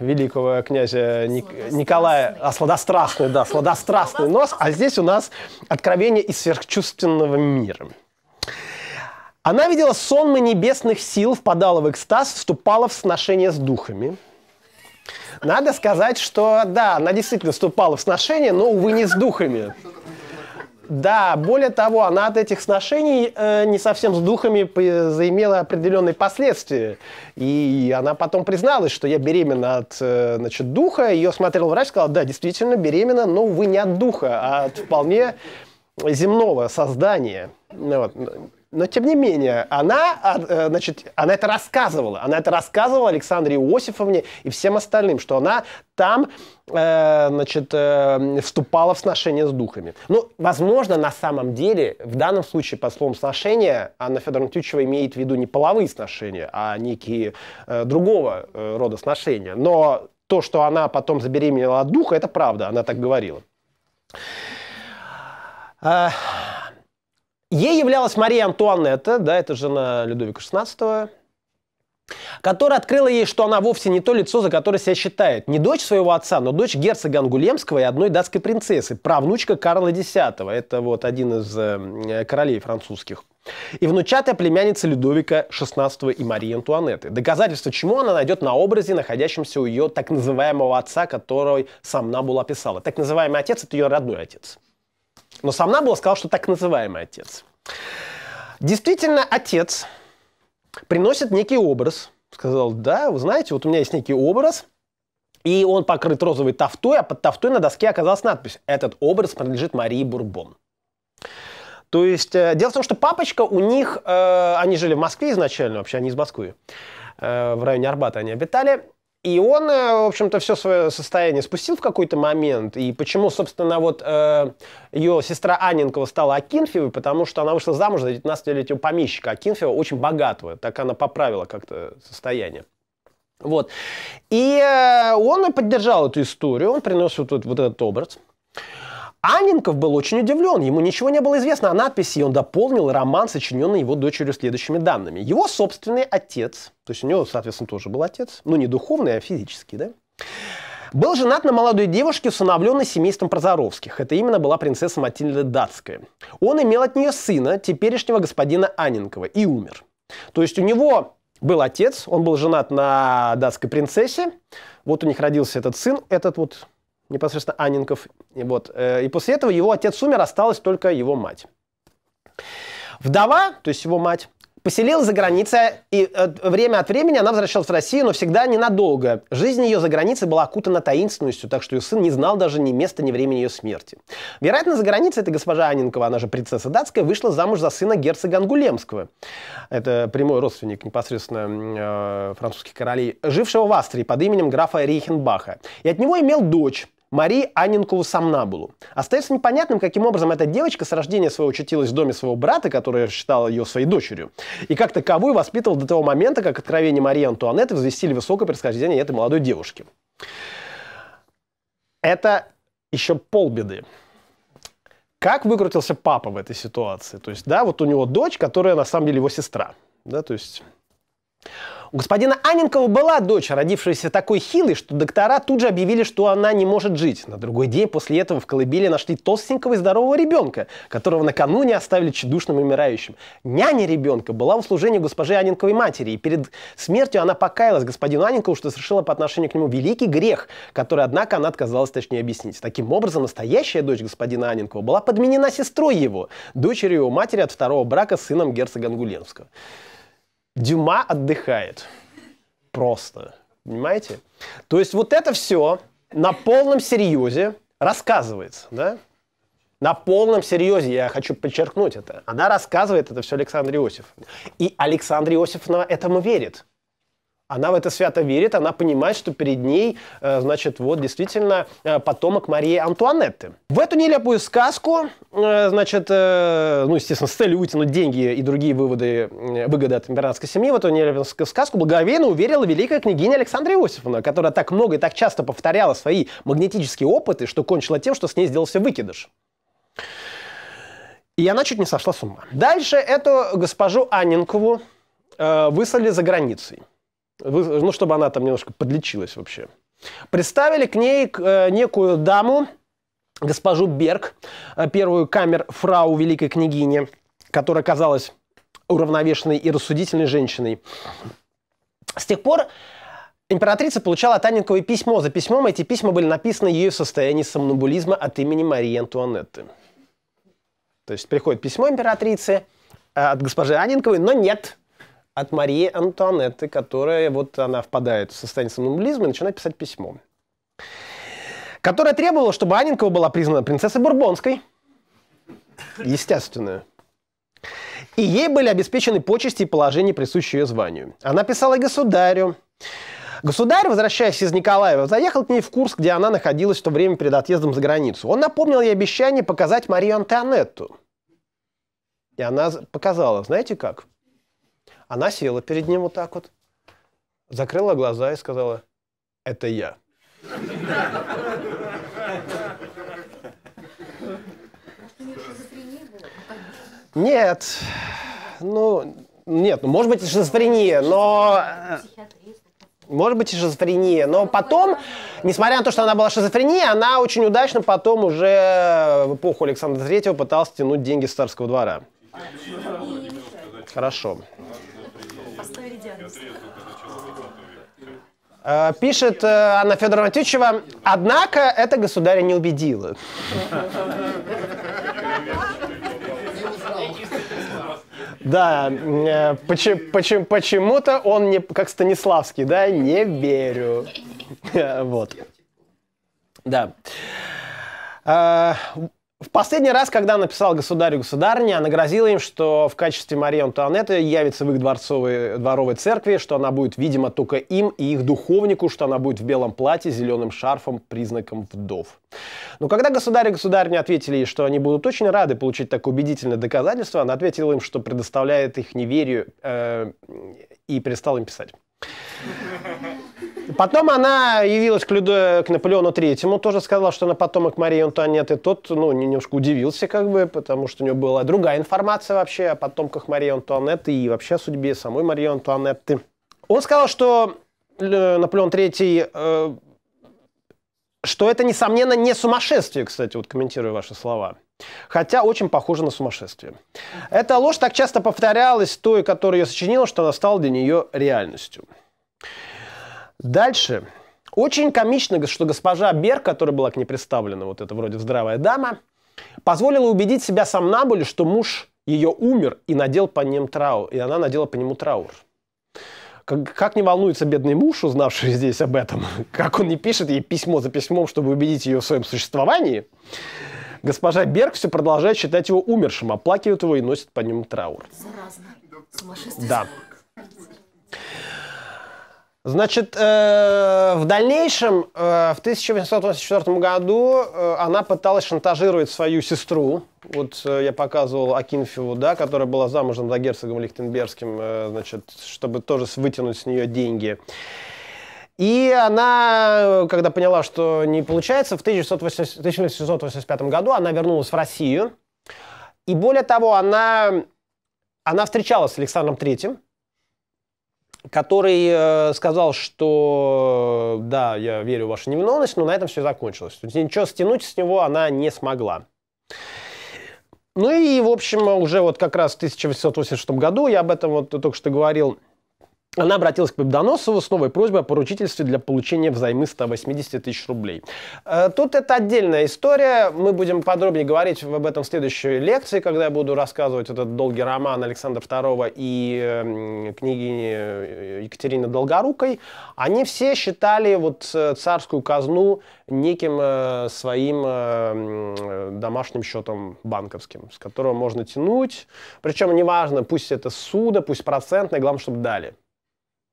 великого князя Ник... Николая, а сладострастный, да, сладострастный нос, а здесь у нас откровение из сверхчувственного мира. Она видела сонмы небесных сил, впадала в экстаз, вступала в сношение с духами. Надо сказать, что да, она действительно вступала в сношение, но, увы, не с духами. Да, более того, она от этих сношений э, не совсем с духами заимела определенные последствия. И она потом призналась, что я беременна от э, значит, духа. Ее смотрел врач, сказал, да, действительно беременна, но, вы не от духа, а от вполне земного создания. Вот. Но, тем не менее, она, а, э, значит, она это рассказывала. Она это рассказывала Александре Иосифовне и всем остальным, что она там э, значит, э, вступала в сношение с духами. Ну, возможно, на самом деле, в данном случае, под словом сношения Анна Федоровна Тютчева имеет в виду не половые сношения, а некие другого рода сношения. Но то, что она потом забеременела от духа, это правда, она так говорила. Ей являлась Мария Антуанетта, да, это жена Людовика XVI, которая открыла ей, что она вовсе не то лицо, за которое себя считает. Не дочь своего отца, но дочь герцога Ангулемского и одной датской принцессы, правнучка Карла X. Это вот один из э, королей французских. И внучатая племянница Людовика XVI и Марии Антуанетты. Доказательство чему она найдет на образе, находящемся у ее так называемого отца, который сам Набул описала. Так называемый отец – это ее родной отец. Но сам Набл сказал, что так называемый отец. Действительно, отец приносит некий образ. Сказал, да, вы знаете, вот у меня есть некий образ, и он покрыт розовой тафтой, а под тафтой на доске оказалась надпись «Этот образ принадлежит Марии Бурбон». То есть, э, дело в том, что папочка у них, э, они жили в Москве изначально, вообще они из Москвы, э, в районе Арбата они обитали, и он, э, в общем-то, все свое состояние спустил в какой-то момент. И почему, собственно, вот э, ее сестра Анинкова стала Акинфевой, потому что она вышла замуж за 19-летнего помещика Акинфева, очень богатого. Так она поправила как-то состояние. Вот. И э, он поддержал эту историю, он приносит вот, вот, вот этот образ. Анненков был очень удивлен, ему ничего не было известно о надписи, и он дополнил роман, сочиненный его дочерью следующими данными. Его собственный отец, то есть у него, соответственно, тоже был отец, ну не духовный, а физический, да, был женат на молодой девушке, усыновленной семейством Прозоровских. Это именно была принцесса Матильда Датская. Он имел от нее сына, теперешнего господина Анненкова, и умер. То есть у него был отец, он был женат на датской принцессе, вот у них родился этот сын, этот вот непосредственно Анненков. И, вот, э, и после этого его отец умер, осталась только его мать. Вдова, то есть его мать, поселилась за границей, и э, время от времени она возвращалась в Россию, но всегда ненадолго. Жизнь ее за границей была окутана таинственностью, так что ее сын не знал даже ни места, ни времени ее смерти. Вероятно, за границей эта госпожа Анинкова, она же принцесса датская, вышла замуж за сына герцога Ангулемского. Это прямой родственник непосредственно э, французских королей, жившего в Австрии под именем графа Рейхенбаха. И от него имел дочь, Мари Анинкову Самнабулу. Остается непонятным, каким образом эта девочка с рождения своего учатилась в доме своего брата, который считал ее своей дочерью, и как таковую воспитывал до того момента, как откровение Марии Антуанетты возвестили высокое происхождение этой молодой девушки. Это еще полбеды. Как выкрутился папа в этой ситуации? То есть, да, вот у него дочь, которая на самом деле его сестра. Да, то есть у господина Аненкова была дочь, родившаяся такой хилой, что доктора тут же объявили, что она не может жить. На другой день после этого в колыбели нашли толстенького и здорового ребенка, которого накануне оставили чедушным и умирающим. Няня ребенка была в служении госпожи Аненковой матери, и перед смертью она покаялась господину Аненкову, что совершила по отношению к нему великий грех, который, однако, она отказалась точнее объяснить. Таким образом, настоящая дочь господина Аненкова была подменена сестрой его, дочерью его матери от второго брака с сыном герцога Ангуленского. Дюма отдыхает. Просто. Понимаете? То есть вот это все на полном серьезе рассказывается, да? На полном серьезе, я хочу подчеркнуть это. Она рассказывает это все Александре Иосифовне. И Александра Иосифовна этому верит. Она в это свято верит, она понимает, что перед ней, э, значит, вот действительно э, потомок Марии Антуанетты. В эту нелепую сказку, э, значит, ну, естественно, с целью вытянуть деньги и другие выводы, выгоды от императорской семьи, в эту нелепую сказку благоверно уверила великая княгиня Александра Иосифовна, которая так много и так часто повторяла свои магнетические опыты, что кончила тем, что с ней сделался выкидыш. И она чуть не сошла с ума. Дальше эту госпожу Анненкову э, выслали за границей. Ну, чтобы она там немножко подлечилась вообще. Представили к ней э, некую даму, госпожу Берг, э, первую камер фрау великой княгини, которая казалась уравновешенной и рассудительной женщиной. С тех пор императрица получала от Анниковой письмо. За письмом эти письма были написаны ею в состоянии сомнамбулизма от имени Марии Антуанетты. То есть приходит письмо императрицы э, от госпожи Анинковой, но нет, от Марии Антуанетты, которая вот она впадает в состояние сомнамбулизма и начинает писать письмо, которое требовало, чтобы Анненкова была признана принцессой Бурбонской, естественно. И ей были обеспечены почести и положения, присущие ее званию. Она писала государю. Государь, возвращаясь из Николаева, заехал к ней в Курс, где она находилась в то время перед отъездом за границу. Он напомнил ей обещание показать Марию Антуанетту. И она показала, знаете как? Она села перед ним вот так вот, закрыла глаза и сказала, это я. Нет, ну, нет, ну, может быть, шизофрения, но... Может быть, и шизофрения, но потом, несмотря на то, что она была шизофрения, она очень удачно потом уже в эпоху Александра Третьего пыталась тянуть деньги с царского двора. Хорошо. Э, пишет э, Анна Федоровна Тютчева, однако это государя не убедило. Да, э, почему-то он не, как Станиславский, да, не верю. [LAUGHS] Вот. Да. В последний раз, когда написал государю государине, она грозила им, что в качестве Марии Антуанетты явится в их дворцовой, дворовой церкви, что она будет видимо только им и их духовнику, что она будет в белом платье, зеленым шарфом, признаком вдов. Но когда государь и государыня ответили ей, что они будут очень рады получить такое убедительное доказательство, она ответила им, что предоставляет их неверию э, и перестала им писать. Потом она явилась к, Людо, к Наполеону Третьему, тоже сказала, что она потомок Марии Антуанетты. Тот, ну, немножко удивился, как бы, потому что у него была другая информация вообще о потомках Марии Антуанетты и вообще о судьбе самой Марии Антуанетты. Он сказал, что э, Наполеон Третий, э, что это, несомненно, не сумасшествие, кстати, вот комментирую ваши слова. Хотя очень похоже на сумасшествие. Эта ложь так часто повторялась той, которая ее сочинил, что она стала для нее реальностью. Дальше. Очень комично, что госпожа Бер, которая была к ней представлена, вот эта вроде здравая дама, позволила убедить себя сам Набуле, что муж ее умер и надел по ним траур, и она надела по нему траур. Как, как не волнуется бедный муж, узнавший здесь об этом, [LAUGHS] как он не пишет ей письмо за письмом, чтобы убедить ее в своем существовании, госпожа Берг все продолжает считать его умершим, оплакивает его и носит по нему траур. Заразно. Да. Значит, э, в дальнейшем, э, в 1884 году, э, она пыталась шантажировать свою сестру. Вот э, я показывал Акинфеву, да, которая была замужем за герцогом Лихтенбергским, э, значит, чтобы тоже вытянуть с нее деньги. И она, когда поняла, что не получается, в 1885 году она вернулась в Россию. И более того, она, она встречалась с Александром Третьим, который э, сказал, что да, я верю в вашу невиновность, но на этом все закончилось. То есть ничего стянуть с него она не смогла. Ну и, в общем, уже вот как раз в 1886 году, я об этом вот только что говорил, она обратилась к Победоносову с новой просьбой о поручительстве для получения взаймы 180 тысяч рублей. Э, тут это отдельная история. Мы будем подробнее говорить об этом в следующей лекции, когда я буду рассказывать этот долгий роман Александра II и эм, княгини э, Екатерины Долгорукой. Они все считали вот э, царскую казну неким своим домашним счетом банковским, с которого можно тянуть. Причем неважно, пусть это суда, пусть процентное, главное, чтобы дали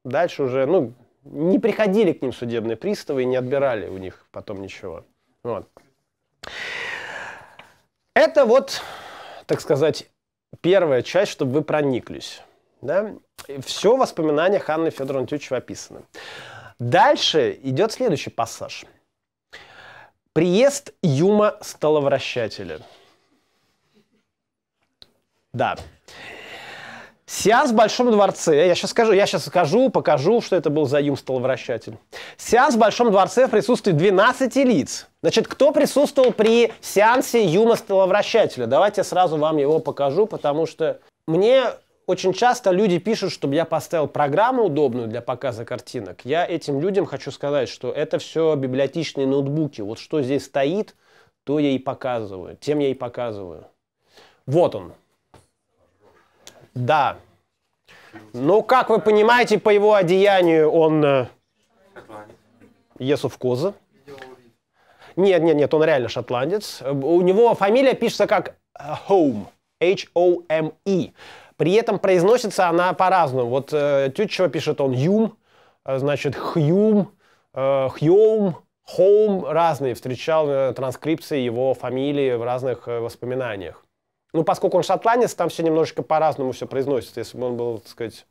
дальше уже, ну, не приходили к ним судебные приставы и не отбирали у них потом ничего. Вот. Это вот, так сказать, первая часть, чтобы вы прониклись. Да? Все воспоминания воспоминаниях Анны Федоровны Тютчева описано. Дальше идет следующий пассаж. Приезд Юма Столовращателя. Да. Сеанс в Большом дворце. Я сейчас скажу, я сейчас скажу, покажу, что это был за юстол Сеанс в Большом дворце в присутствии 12 лиц. Значит, кто присутствовал при сеансе юма Давайте я сразу вам его покажу, потому что мне очень часто люди пишут, чтобы я поставил программу удобную для показа картинок. Я этим людям хочу сказать, что это все библиотечные ноутбуки. Вот что здесь стоит, то я и показываю. Тем я и показываю. Вот он. Да. Ну, как вы понимаете, по его одеянию он... Yes, of course. Нет, нет, нет, он реально шотландец. Э, у него фамилия пишется как э, Home. H-O-M-E. При этом произносится она по-разному. Вот э, Тютчева пишет он Юм, э, значит Хьюм, э, Хьюм, Хоум, разные. Встречал э, транскрипции его фамилии в разных э, воспоминаниях. Ну, поскольку он шотландец, там все немножечко по-разному все произносится. Если бы он был, так сказать,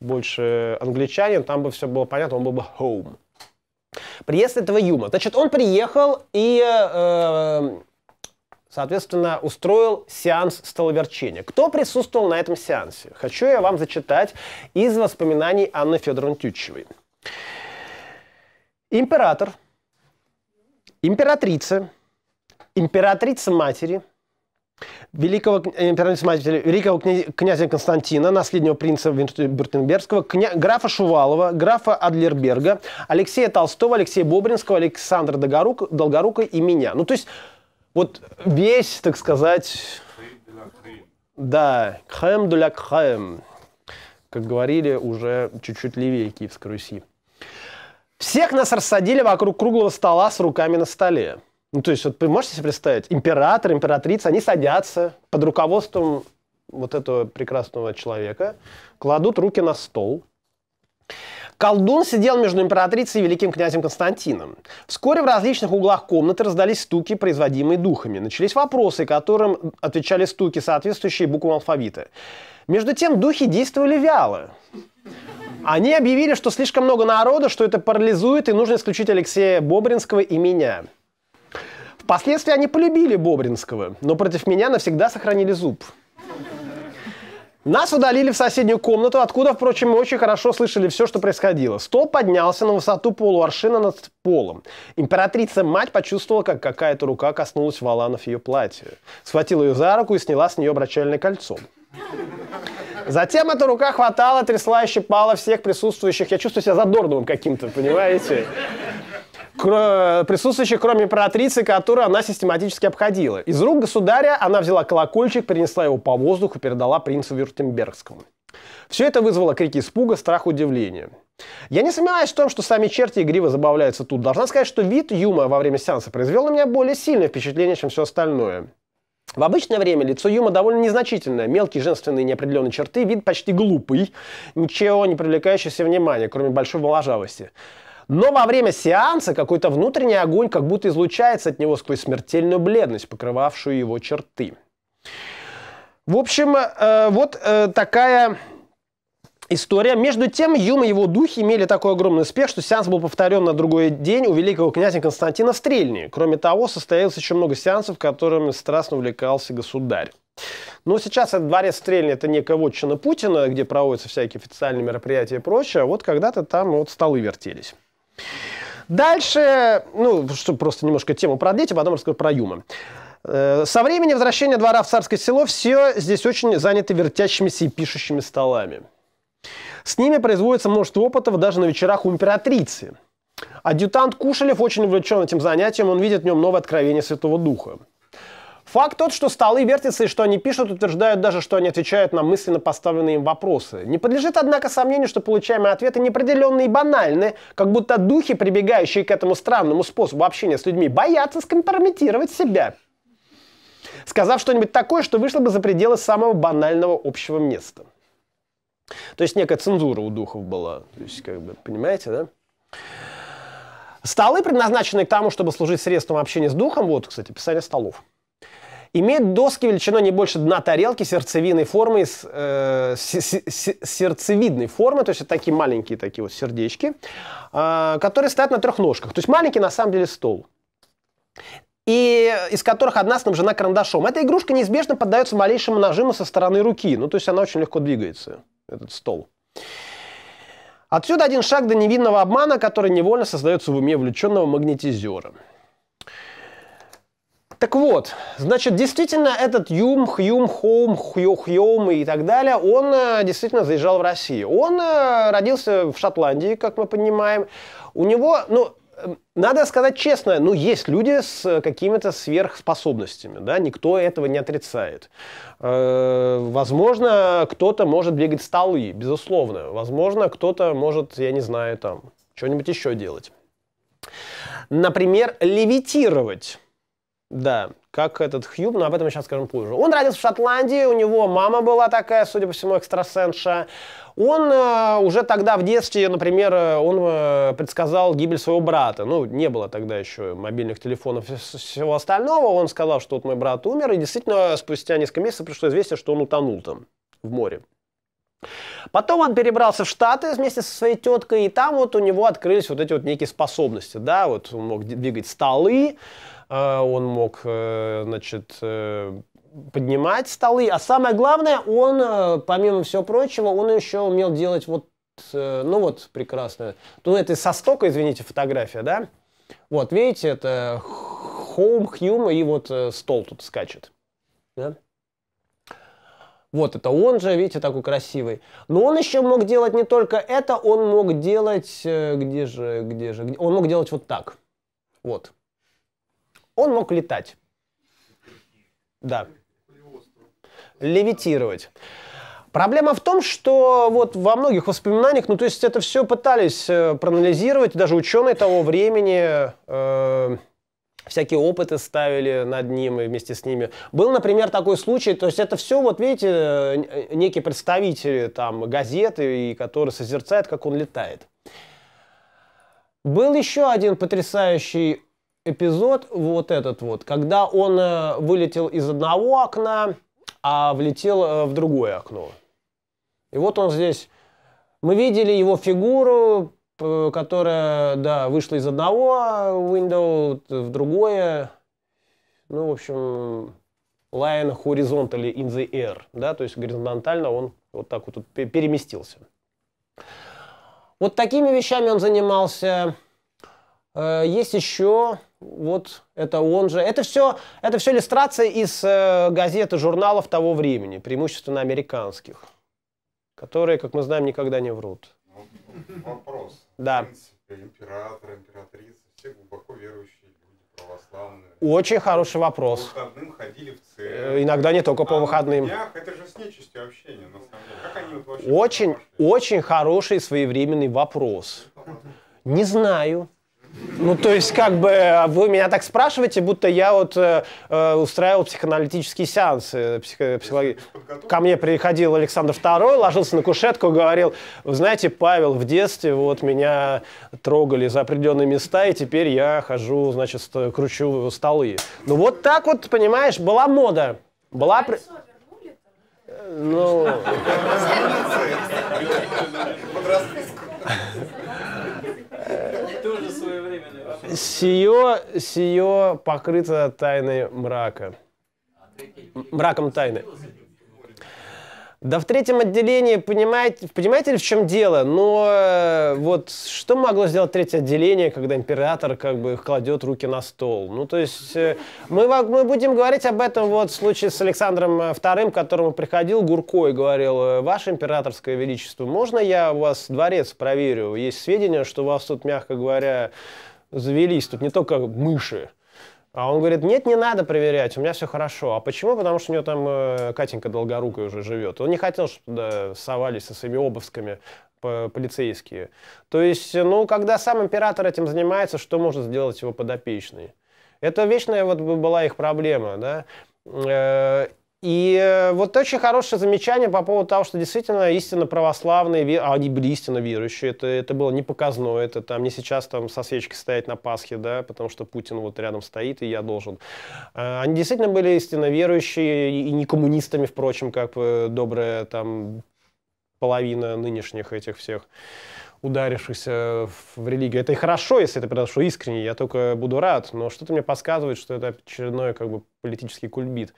больше англичанин, там бы все было понятно, он был бы home. Приезд этого Юма. Значит, он приехал и, э, соответственно, устроил сеанс столоверчения. Кто присутствовал на этом сеансе? Хочу я вам зачитать из воспоминаний Анны Федоровны Тютчевой. Император, императрица, императрица матери – великого э, императора великого князя Константина, наследнего принца Бюртенбергского, кня, графа Шувалова, графа Адлерберга, Алексея Толстого, Алексея Бобринского, Александра Долгорук, Долгорука и меня. Ну, то есть, вот весь, так сказать... Да, Хэм дуля Хэм, как говорили уже чуть-чуть левее Киевской Руси. Всех нас рассадили вокруг круглого стола с руками на столе. Ну, то есть, вот можете себе представить, император, императрица, они садятся под руководством вот этого прекрасного человека, кладут руки на стол. Колдун сидел между императрицей и великим князем Константином. Вскоре в различных углах комнаты раздались стуки, производимые духами. Начались вопросы, которым отвечали стуки, соответствующие буквам алфавита. Между тем духи действовали вяло. Они объявили, что слишком много народа, что это парализует, и нужно исключить Алексея Бобринского и меня. Впоследствии они полюбили Бобринского, но против меня навсегда сохранили зуб. Нас удалили в соседнюю комнату, откуда, впрочем, мы очень хорошо слышали все, что происходило. Стол поднялся на высоту полуаршина над полом. Императрица-мать почувствовала, как какая-то рука коснулась валанов ее платья. Схватила ее за руку и сняла с нее обрачальное кольцо. Затем эта рука хватала, трясла и щипала всех присутствующих. Я чувствую себя задорным каким-то, понимаете? присутствующих, кроме императрицы, которую она систематически обходила. Из рук государя она взяла колокольчик, принесла его по воздуху, и передала принцу Вюртембергскому. Все это вызвало крики испуга, страх, удивления. Я не сомневаюсь в том, что сами черти игриво забавляются тут. Должна сказать, что вид Юма во время сеанса произвел на меня более сильное впечатление, чем все остальное. В обычное время лицо Юма довольно незначительное, мелкие женственные неопределенные черты, вид почти глупый, ничего не привлекающееся внимания, кроме большой моложавости. Но во время сеанса какой-то внутренний огонь как будто излучается от него сквозь смертельную бледность, покрывавшую его черты. В общем, э, вот э, такая история. Между тем, Юм и его духи имели такой огромный успех, что сеанс был повторен на другой день у великого князя Константина в Стрельне. Кроме того, состоялось еще много сеансов, которыми страстно увлекался государь. Но сейчас этот дворец Стрельни это некая вотчина Путина, где проводятся всякие официальные мероприятия и прочее. Вот когда-то там вот столы вертелись. Дальше, ну, чтобы просто немножко тему продлить, а потом расскажу про Юма. Э, со времени возвращения двора в царское село все здесь очень заняты вертящимися и пишущими столами. С ними производится множество опытов даже на вечерах у императрицы. Адъютант Кушелев очень увлечен этим занятием, он видит в нем новое откровение Святого Духа. Факт тот, что столы вертятся и что они пишут, утверждают даже, что они отвечают на мысленно поставленные им вопросы. Не подлежит, однако, сомнению, что получаемые ответы неопределенные и банальны, как будто духи, прибегающие к этому странному способу общения с людьми, боятся скомпрометировать себя сказав что-нибудь такое, что вышло бы за пределы самого банального общего места. То есть некая цензура у духов была. То есть, как бы, понимаете, да? Столы, предназначены к тому, чтобы служить средством общения с духом, вот, кстати, писание столов. Имеет доски величиной не больше дна тарелки сердцевидной формы, э, с, с, с, сердцевидной формы, то есть это такие маленькие такие вот сердечки, э, которые стоят на трех ножках. То есть маленький на самом деле стол. И из которых одна снабжена карандашом. Эта игрушка неизбежно поддается малейшему нажиму со стороны руки. Ну, то есть она очень легко двигается, этот стол. Отсюда один шаг до невинного обмана, который невольно создается в уме влеченного магнетизера. Так вот, значит, действительно этот Юм, Хьюм, Хоум, Хью, Хьюм и так далее, он э, действительно заезжал в Россию. Он э, родился в Шотландии, как мы понимаем. У него, ну, э, надо сказать честно, ну, есть люди с какими-то сверхспособностями, да, никто этого не отрицает. э возможно, кто-то может двигать столы, безусловно. Возможно, кто-то может, я не знаю, там, что-нибудь еще делать. Например, левитировать. Да, как этот Хьюб, но об этом я сейчас скажем позже. Он родился в Шотландии, у него мама была такая, судя по всему, экстрасенша. Он э, уже тогда в детстве, например, э, он э, предсказал гибель своего брата. Ну, не было тогда еще мобильных телефонов и всего остального. Он сказал, что вот мой брат умер, и действительно спустя несколько месяцев пришло известие, что он утонул там, в море. Потом он перебрался в Штаты вместе со своей теткой, и там вот у него открылись вот эти вот некие способности, да, вот он мог двигать столы, а, он мог, э, значит, э, поднимать столы, а самое главное, он, э, помимо всего прочего, он еще умел делать вот, ну вот, прекрасно, ну это со стока, извините, фотография, да? Вот, видите, это Home Hume, и вот стол тут скачет, да? Вот это он же, видите, такой красивый. Но он еще мог делать не только это, он мог делать, где же, где же, он мог делать вот так, вот. Он мог летать. Да. Левитировать. Проблема в том, что вот во многих воспоминаниях, ну то есть это все пытались э, проанализировать, даже ученые того времени э, всякие опыты ставили над ним и вместе с ними. Был, например, такой случай, то есть это все, вот видите, э, э, некие представители там газеты, и которые созерцают, как он летает. Был еще один потрясающий эпизод вот этот вот, когда он э, вылетел из одного окна, а влетел э, в другое окно. И вот он здесь. Мы видели его фигуру, э, которая, да, вышла из одного window в другое. Ну, в общем, line horizontally in the air, да, то есть горизонтально он вот так вот переместился. Вот такими вещами он занимался. Э, есть еще вот это он же. Это все, это все иллюстрации из э, газет и журналов того времени, преимущественно американских, которые, как мы знаем, никогда не врут. Вопрос. Да. В принципе, император, императрица, все глубоко верующие люди, православные. Очень хороший вопрос. По выходным ходили в церковь. Э, иногда не только по а выходным. Днях, это же с нечистью общение, на самом деле. Как они вот вообще очень, очень хороший своевременный вопрос. Не знаю. Ну, то есть, как бы, а вы меня так спрашиваете, будто я вот э, э устраивал психоаналитические сеансы. Э, психо э, психологи... Ко мне приходил Александр II, ложился на кушетку, говорил, вы знаете, Павел, в детстве вот меня трогали за определенные места, и теперь я хожу, значит, кручу столы. Ну, вот так вот, понимаешь, была мода. Была... Ну... Под [LAUGHS] [LAUGHS] [LAUGHS] Сие, сие покрыто тайной мрака. А, Мраком тайны. Да в третьем отделении, понимаете, понимаете ли, в чем дело? Но э, вот что могло сделать третье отделение, когда император как бы кладет руки на стол? Ну, то есть э, мы, мы будем говорить об этом вот в случае с Александром II, э, к которому приходил Гурко и говорил, «Ваше императорское величество, можно я у вас дворец проверю? Есть сведения, что у вас тут, мягко говоря, завелись тут не только мыши, а он говорит, нет, не надо проверять, у меня все хорошо. А почему? Потому что у него там э, Катенька Долгорукая уже живет. Он не хотел, чтобы туда совались со своими обысками полицейские. То есть, э, ну, когда сам император этим занимается, что может сделать его подопечный? Это вечная вот была их проблема, да. Э, и э, вот очень хорошее замечание по поводу того, что действительно истинно православные, а они были истинно верующие, это, это было не показное, это там не сейчас там со свечки стоять на Пасхе, да, потому что Путин вот рядом стоит, и я должен. А, они действительно были истинно верующие и не коммунистами, впрочем, как добрая там половина нынешних этих всех ударившихся в религию. Это и хорошо, если это произошло искренне, я только буду рад, но что-то мне подсказывает, что это очередной как бы политический кульбит.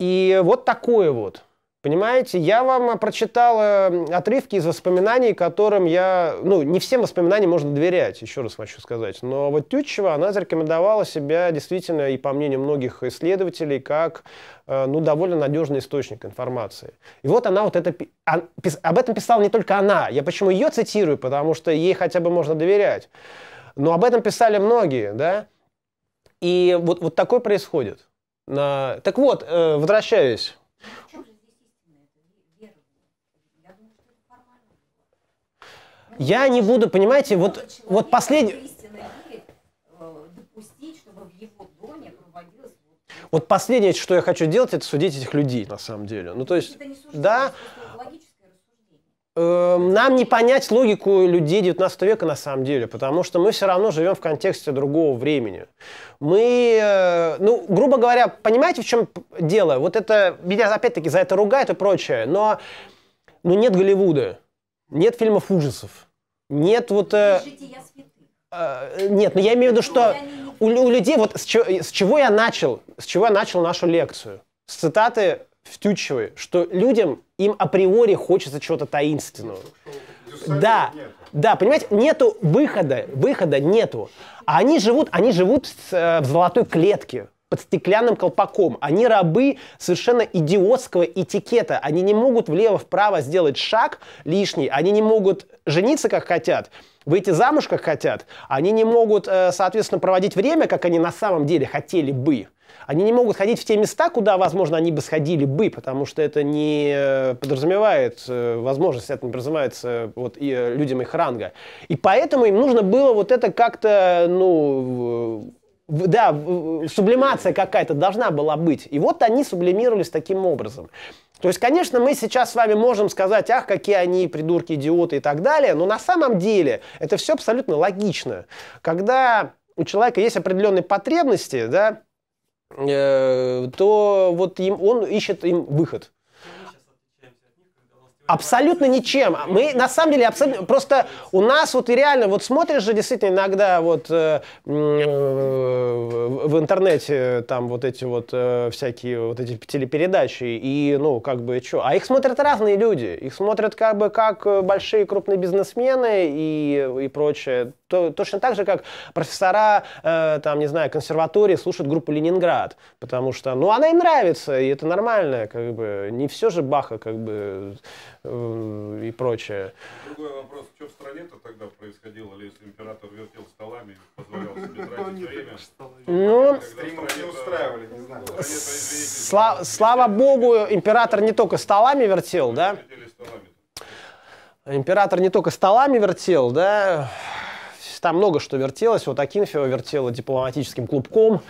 И вот такое вот. Понимаете, я вам э, прочитал э, отрывки из воспоминаний, которым я... Ну, не всем воспоминаниям можно доверять, еще раз хочу сказать. Но вот Тютчева, она зарекомендовала себя действительно, и по мнению многих исследователей, как э, ну, довольно надежный источник информации. И вот она вот это... А, об этом писала не только она. Я почему ее цитирую? Потому что ей хотя бы можно доверять. Но об этом писали многие, да? И вот, вот такое происходит. На... Так вот, э, возвращаюсь. Я не буду, понимаете, вот, вот последний... Вот последнее, что я хочу делать, это судить этих людей, на самом деле. Ну, то есть, да, Эм, нам не понять логику людей 19 века на самом деле, потому что мы все равно живем в контексте другого времени. Мы, э, ну, грубо говоря, понимаете, в чем дело? Вот это, меня опять-таки за это ругают и прочее, но ну, нет Голливуда, нет фильмов ужасов, нет вот... Э, э, нет, но ну, я имею в виду, что у, у людей, вот с чего, с чего я начал, с чего я начал нашу лекцию, с цитаты Стючевой, что людям им априори хочется чего-то таинственного. Ну, да, да, понимаете, нету выхода, выхода нету. А они живут, они живут э, в золотой клетке под стеклянным колпаком. Они рабы совершенно идиотского этикета. Они не могут влево-вправо сделать шаг лишний, они не могут жениться, как хотят, выйти замуж, как хотят, они не могут, э, соответственно, проводить время, как они на самом деле хотели бы. Они не могут ходить в те места, куда, возможно, они бы сходили бы, потому что это не э, подразумевает э, возможность, это не подразумевается вот, и людям их ранга. И поэтому им нужно было вот это как-то, ну, да, сублимация какая-то должна была быть. И вот они сублимировались таким образом. То есть, конечно, мы сейчас с вами можем сказать, ах, какие они придурки, идиоты и так далее, но на самом деле это все абсолютно логично. Когда у человека есть определенные потребности, да, э, то вот им, он ищет им выход. Абсолютно ничем. Мы на самом деле абсолютно просто у нас вот и реально вот смотришь же действительно иногда вот э, э, в интернете э, там вот эти вот э, всякие вот эти телепередачи и ну как бы что, а их смотрят разные люди, их смотрят как бы как э, большие крупные бизнесмены и и прочее то, точно так же, как профессора, э, там, не знаю, консерватории слушают группу «Ленинград», потому что, ну, она им нравится, и это нормально, как бы, не все же Баха, как бы, э, и прочее. Другой вопрос, что в стране-то тогда происходило, или если император вертел столами, позволял себе тратить время? Ну, Слава богу, император не только столами вертел, да? Император не только столами вертел, да? там много что вертелось. Вот Акинфева вертела дипломатическим клубком,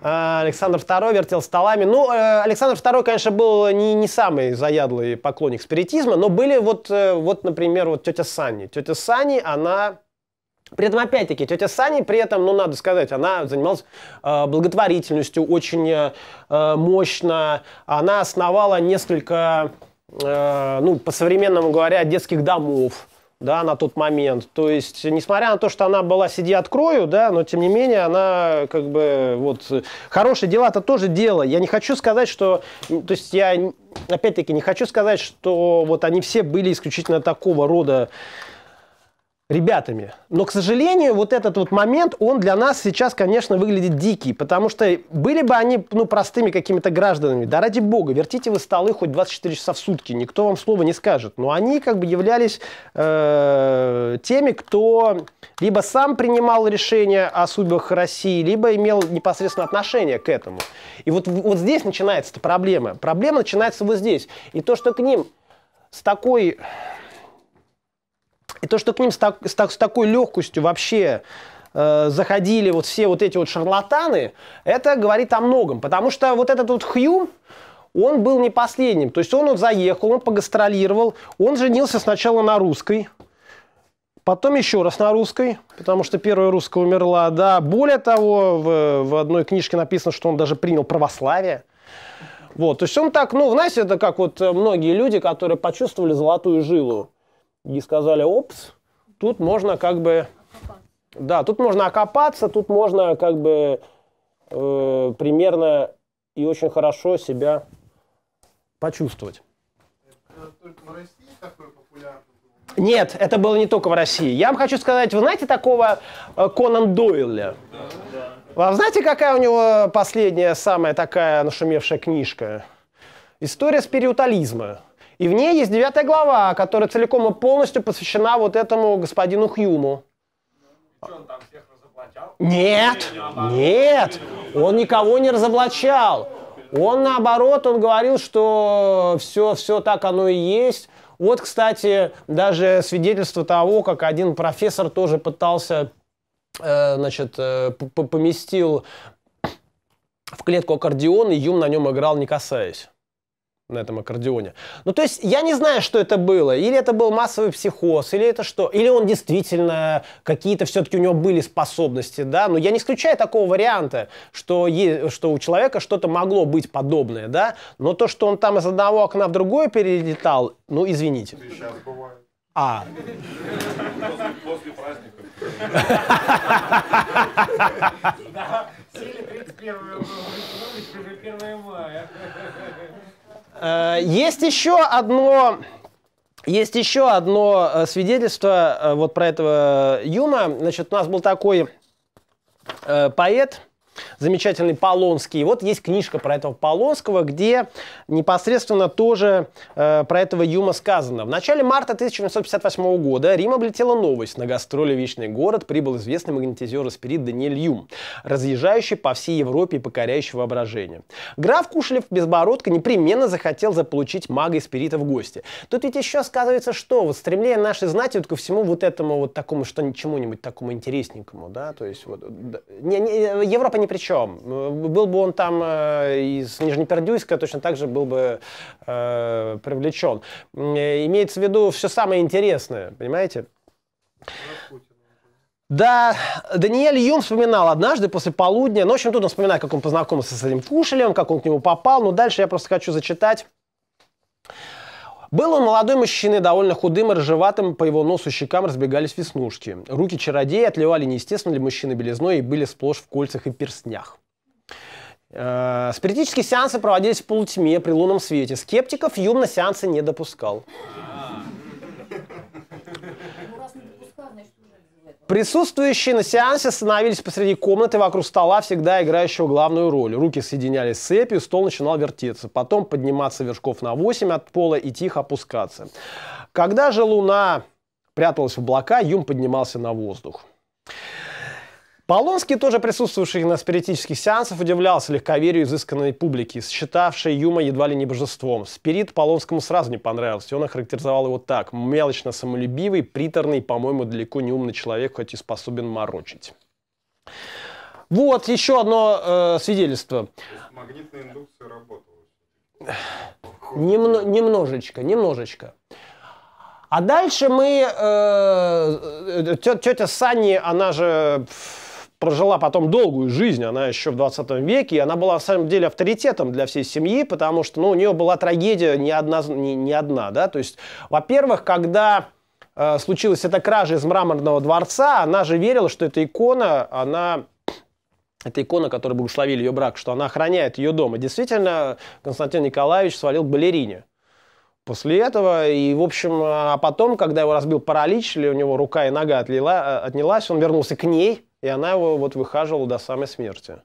а, Александр II вертел столами. Ну, э, Александр II, конечно, был не, не самый заядлый поклонник спиритизма, но были вот, э, вот, например, вот тетя Санни. Тетя Санни, она при этом, опять-таки, тетя Сани, при этом, ну, надо сказать, она занималась э, благотворительностью очень э, мощно. Она основала несколько, э, ну, по-современному говоря, детских домов да, на тот момент. То есть, несмотря на то, что она была «Сиди, открою», да, но тем не менее она как бы вот... Хорошие дела-то тоже дело. Я не хочу сказать, что... То есть я опять-таки не хочу сказать, что вот они все были исключительно такого рода ребятами. Но, к сожалению, вот этот вот момент, он для нас сейчас, конечно, выглядит дикий, потому что были бы они, ну, простыми какими-то гражданами, да ради бога, вертите вы столы хоть 24 часа в сутки, никто вам слова не скажет. Но они как бы являлись э, теми, кто либо сам принимал решения о судьбах России, либо имел непосредственно отношение к этому. И вот, вот здесь начинается эта проблема. Проблема начинается вот здесь. И то, что к ним с такой и то, что к ним с, так, с, так, с такой легкостью вообще э, заходили вот все вот эти вот шарлатаны, это говорит о многом. Потому что вот этот вот Хью, он был не последним. То есть он вот заехал, он погастролировал, он женился сначала на русской, потом еще раз на русской, потому что первая русская умерла. Да, более того, в, в одной книжке написано, что он даже принял православие. Вот, то есть он так, ну, знаете, это как вот многие люди, которые почувствовали золотую жилу. И сказали «опс», тут можно как бы... Да, тут можно окопаться, тут можно как бы э, примерно и очень хорошо себя почувствовать. Это только в России такое популярно? Нет, это было не только в России. Я вам хочу сказать, вы знаете такого э, Конан Дойля? Да. Вы знаете, какая у него последняя самая такая нашумевшая книжка? История спириутализма. И в ней есть девятая глава, которая целиком и полностью посвящена вот этому господину Хьюму. Нет, нет, он никого не разоблачал. Он наоборот, он говорил, что все, все так оно и есть. Вот, кстати, даже свидетельство того, как один профессор тоже пытался, э, значит, э, поместил в клетку аккордеон, и Юм на нем играл, не касаясь на этом аккордеоне. Ну, то есть я не знаю, что это было. Или это был массовый психоз, или это что? Или он действительно, какие-то все-таки у него были способности, да? Но я не исключаю такого варианта, что, е- что у человека что-то могло быть подобное, да? Но то, что он там из одного окна в другое перелетал, ну, извините. А. После, после 31 мая. Э, есть еще одно есть еще одно э, свидетельство э, вот про этого Юма. Значит, у нас был такой поэт, замечательный Полонский. И вот есть книжка про этого Полонского, где непосредственно тоже э, про этого Юма сказано. В начале марта 1858 года Рим облетела новость. На гастроли «Вечный город» прибыл известный магнетизер и спирит Даниэль Юм, разъезжающий по всей Европе и покоряющий воображение. Граф Кушелев Безбородко непременно захотел заполучить мага и спирита в гости. Тут ведь еще сказывается, что вот стремление нашей знати вот ко всему вот этому вот такому, что чему-нибудь такому интересненькому, да, то есть вот, да. не, не, Европа не ни при чем. Э, был бы он там э, из Нижнепердюйска, точно так же был бы э, привлечен. Имеется в виду все самое интересное, понимаете? Да, Даниэль Юм вспоминал однажды после полудня, ну, в общем, тут он вспоминает, как он познакомился с этим Кушелем, как он к нему попал, но дальше я просто хочу зачитать был он молодой мужчиной, довольно худым и рыжеватым, по его носу щекам разбегались веснушки. Руки чародея отливали неестественно для мужчины белизной и были сплошь в кольцах и перстнях. Э -э, спиритические сеансы проводились в полутьме при лунном свете. Скептиков Юм на сеансы не допускал. Присутствующие на сеансе становились посреди комнаты вокруг стола, всегда играющего главную роль. Руки соединялись с цепью, стол начинал вертеться, потом подниматься вершков на 8 от пола и тихо опускаться. Когда же луна пряталась в облака, Юм поднимался на воздух. Полонский, тоже присутствовавший на спиритических сеансах, удивлялся легковерию изысканной публики, считавшей Юма едва ли не божеством. Спирит Полонскому сразу не понравился, он охарактеризовал его так. Мелочно самолюбивый, приторный, по-моему, далеко не умный человек, хоть и способен морочить. Вот еще одно э, свидетельство. Магнитная индукция работала. Немно, немножечко, немножечко. А дальше мы... Э, э тетя Сани, она же прожила потом долгую жизнь, она еще в 20 веке, и она была, на самом деле, авторитетом для всей семьи, потому что, ну, у нее была трагедия не одна, не, не одна, да, то есть, во-первых, когда э, случилась эта кража из мраморного дворца, она же верила, что эта икона, она эта икона, которая благословили ее брак, что она охраняет ее дом. И действительно, Константин Николаевич свалил балерине. После этого, и, в общем, а потом, когда его разбил паралич, или у него рука и нога отлила, э, отнялась, он вернулся к ней, и она его вот выхаживала до самой смерти.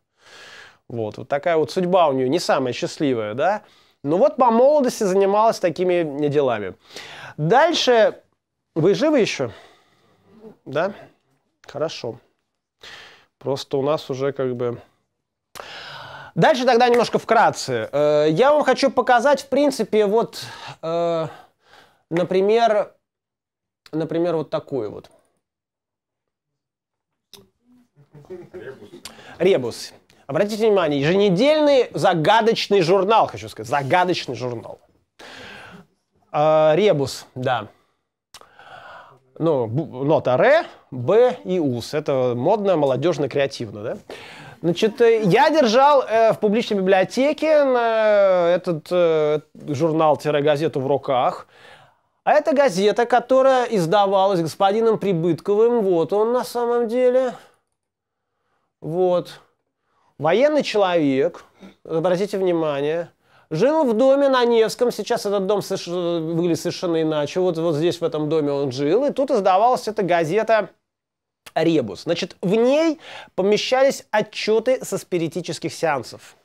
Вот, вот такая вот судьба у нее, не самая счастливая, да? Ну вот по молодости занималась такими делами. Дальше, вы живы еще? Да? Хорошо. Просто у нас уже как бы... Дальше тогда немножко вкратце. Э, я вам хочу показать, в принципе, вот, э, например, например, вот такую вот. Ребус. Обратите внимание, еженедельный загадочный журнал, хочу сказать, загадочный журнал. А, ребус, да. Ну, нота Р, Б и УС. Это модно, молодежно, креативно, да? Значит, э, я держал э, в публичной библиотеке на э, этот э, журнал-газету в руках. А это газета, которая издавалась господином Прибытковым. Вот он на самом деле. Вот. Военный человек, обратите внимание, жил в доме на Невском. Сейчас этот дом выглядит совершенно иначе. Вот, вот здесь, в этом доме он жил. И тут издавалась эта газета «Ребус». Значит, в ней помещались отчеты со спиритических сеансов.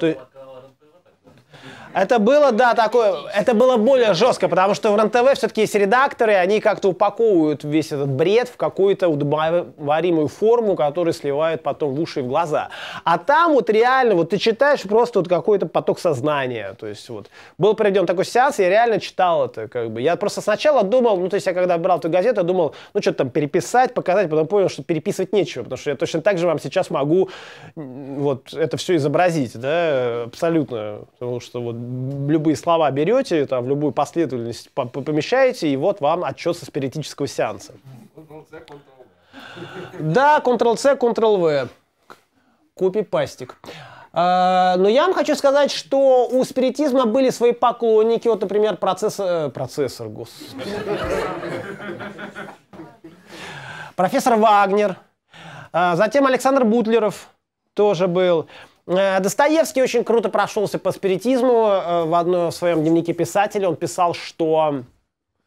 То... Это было, да, такое, это было более жестко, потому что в РНТВ все-таки есть редакторы, они как-то упаковывают весь этот бред в какую-то удобоваримую форму, которую сливают потом в уши и в глаза. А там вот реально, вот ты читаешь просто вот какой-то поток сознания, то есть вот. Был проведен такой сеанс, я реально читал это, как бы. Я просто сначала думал, ну, то есть я когда брал эту газету, думал, ну, что-то там переписать, показать, потом понял, что переписывать нечего, потому что я точно так же вам сейчас могу вот это все изобразить, да, абсолютно, потому что вот любые слова берете, там, в любую последовательность помещаете, и вот вам отчет со спиритического сеанса. Да, Ctrl-C, Ctrl-V. Копипастик. А, но я вам хочу сказать, что у спиритизма были свои поклонники. Вот, например, процесс... Э, процессор, господи. Профессор Вагнер. А, затем Александр Бутлеров тоже был. Э, Достоевский очень круто прошелся по спиритизму. Э, в одном своем дневнике писателя он писал, что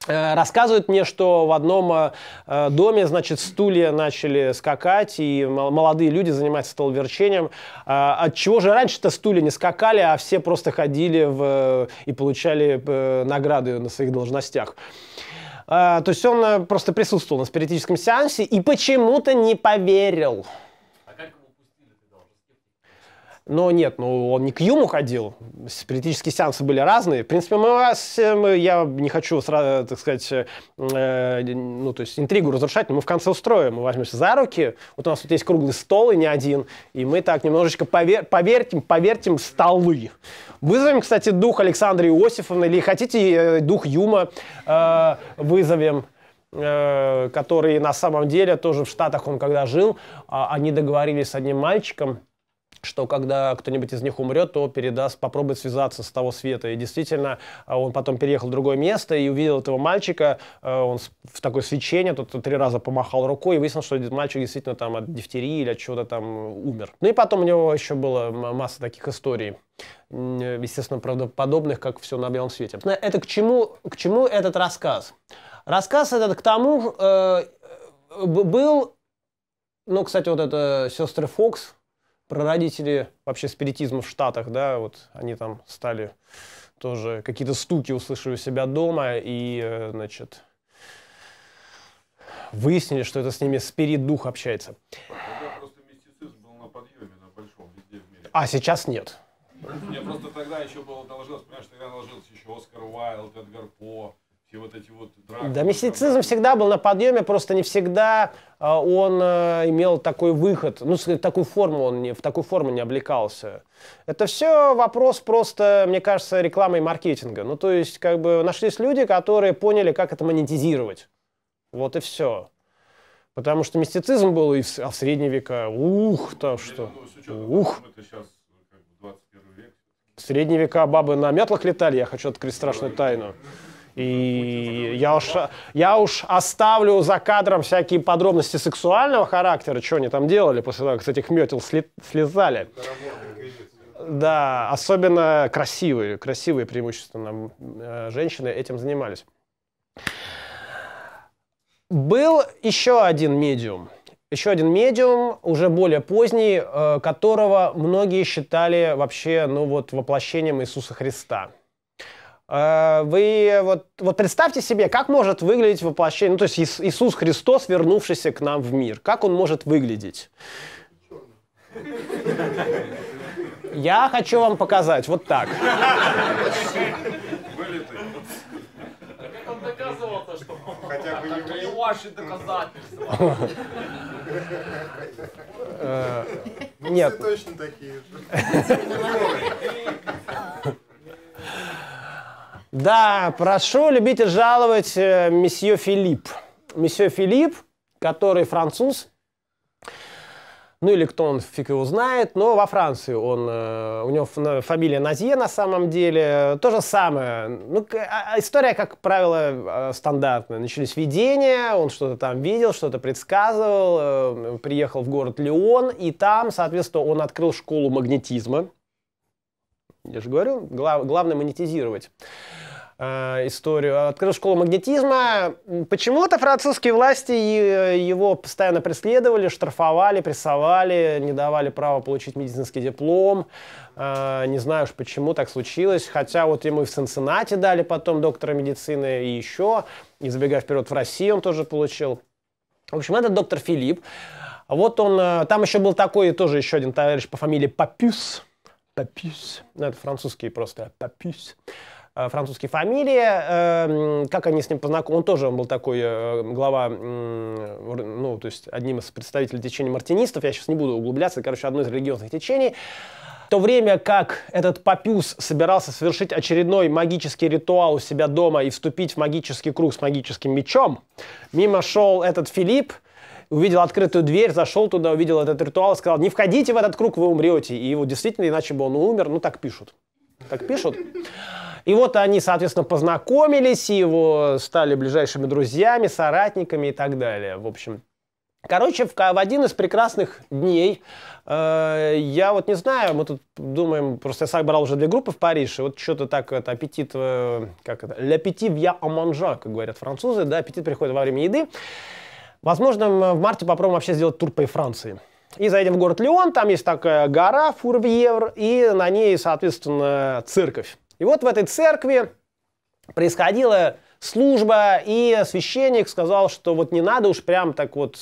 э, рассказывают мне, что в одном доме, значит, стулья начали скакать, и молодые люди занимаются столверчением. От чего же раньше-то стулья не скакали, а все просто ходили в, и получали награды на своих должностях? То есть он просто присутствовал на спиритическом сеансе и почему-то не поверил. Но нет, ну он не к Юму ходил, спиритические сеансы были разные. В принципе, мы вас, эм, я не хочу, сразу, так сказать, э, э, ну, то есть интригу разрушать, но мы в конце устроим, мы возьмемся за руки, вот у нас тут есть круглый стол и не один, и мы так немножечко повер, повертим, повертим столы. Вызовем, кстати, дух Александра Иосифовны, или хотите э, дух Юма э, вызовем э, который на самом деле тоже в Штатах он когда жил, а они договорились с одним мальчиком, что когда кто-нибудь из них умрет, то передаст, попробует связаться с того света. И действительно, а, он потом переехал в другое место и увидел этого мальчика, а, он в такое свечение, тут три раза помахал рукой, и выяснил, что этот мальчик действительно там от дифтерии или от чего-то там э, умер. Ну и потом у него еще было масса таких историй э, естественно, правдоподобных, как все на белом свете. Это к чему, к чему этот рассказ? Рассказ этот к тому э, э был, ну, кстати, вот это сестры Фокс, прародители вообще спиритизма в Штатах, да, вот они там стали тоже какие-то стуки услышали у себя дома и, э, значит, выяснили, что это с ними спирит дух общается. А сейчас нет. Мне просто тогда еще было наложилось, понимаешь, тогда наложилось еще Оскар Уайлд, Эдгар По, все вот эти вот драки. Да, мистицизм всегда был на подъеме, просто не всегда э, он э, имел такой выход, ну, такую форму он не, в такую форму не облекался. Это все вопрос просто, мне кажется, рекламы и маркетинга. Ну, то есть, как бы нашлись люди, которые поняли, как это монетизировать. Вот и все. Потому что мистицизм был и в, а в средние века, ух, там что, ух. Сейчас, ну, в средние века бабы на метлах летали, я хочу открыть страшную тайну. И я уж, я уж оставлю за кадром всякие подробности сексуального характера, что они там делали после того, как с этих метел слезали. Да, особенно красивые, красивые преимущественно э, женщины этим занимались. Был еще один медиум. Еще один медиум, уже более поздний, э, которого многие считали вообще, ну вот, воплощением Иисуса Христа. Э, вы вот, вот представьте себе, как может выглядеть воплощение, ну то есть Иисус Христос, вернувшийся к нам в мир, как он может выглядеть? Я хочу вам показать, вот так. Хотя бы не ваши доказательства. Э, ну, нет. точно такие же. [LAUGHS] Да, прошу любить и жаловать э, месье Филипп. Месье Филипп, который француз, ну или кто он, фиг его знает, но во Франции он, э, у него фамилия Назье на самом деле, то же самое. Ну, а, а, история, как правило, э, стандартная. Начались видения, он что-то там видел, что-то предсказывал, приехал в город Леон, и там, соответственно, он открыл школу магнетизма. Я же говорю, главное монетизировать э, историю. Открыл школу магнетизма. Почему-то французские власти э, его постоянно преследовали, штрафовали, прессовали, не давали права получить медицинский диплом. Э, не знаю уж почему так случилось. Хотя вот ему и в сенате дали потом доктора медицины и еще. И забегая вперед в Россию он тоже получил. В общем, это доктор Филипп. Вот он, э, там еще был такой, тоже еще один товарищ по фамилии Папюс. Папюс. Ну, это французский просто. Папюс. Э, французские фамилии, эм, как они с ним познакомились, он тоже он был такой э, глава, ну, то есть одним из представителей течения мартинистов, я сейчас не буду углубляться, короче, одно из религиозных течений, в то время как этот папюс собирался совершить очередной магический ритуал у себя дома и вступить в магический круг с магическим мечом, мимо шел этот Филипп, увидел открытую дверь, зашел туда, увидел этот ритуал, сказал, не входите в этот круг, вы умрете. И его действительно, иначе бы он умер, ну так пишут. Так пишут. И вот они, соответственно, познакомились, и его стали ближайшими друзьями, соратниками и так далее. В общем, Короче, в, в один из прекрасных дней, э, я вот не знаю, мы тут думаем, просто я собрал уже две группы в Париж. И вот что-то так, это аппетит, э, как это, l'appétit via en mangeant, как говорят французы, да, аппетит приходит во время еды. Возможно, в марте попробуем вообще сделать тур по Франции. И заедем в город Леон, там есть такая гора Фурвьевр, и на ней, соответственно, церковь. И вот в этой церкви происходила служба, и священник сказал, что вот не надо уж прям так вот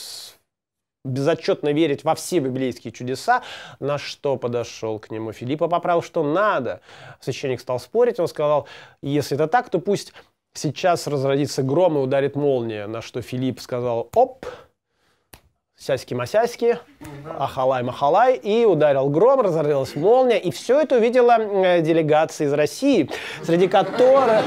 безотчетно верить во все библейские чудеса, на что подошел к нему Филипп и поправил, что надо. Священник стал спорить, он сказал, если это так, то пусть сейчас разродится гром и ударит молния, на что Филипп сказал, оп, сяськи-масяськи, ахалай-махалай, и ударил гром, разорвалась молния, и все это увидела э, делегация из России, среди которых...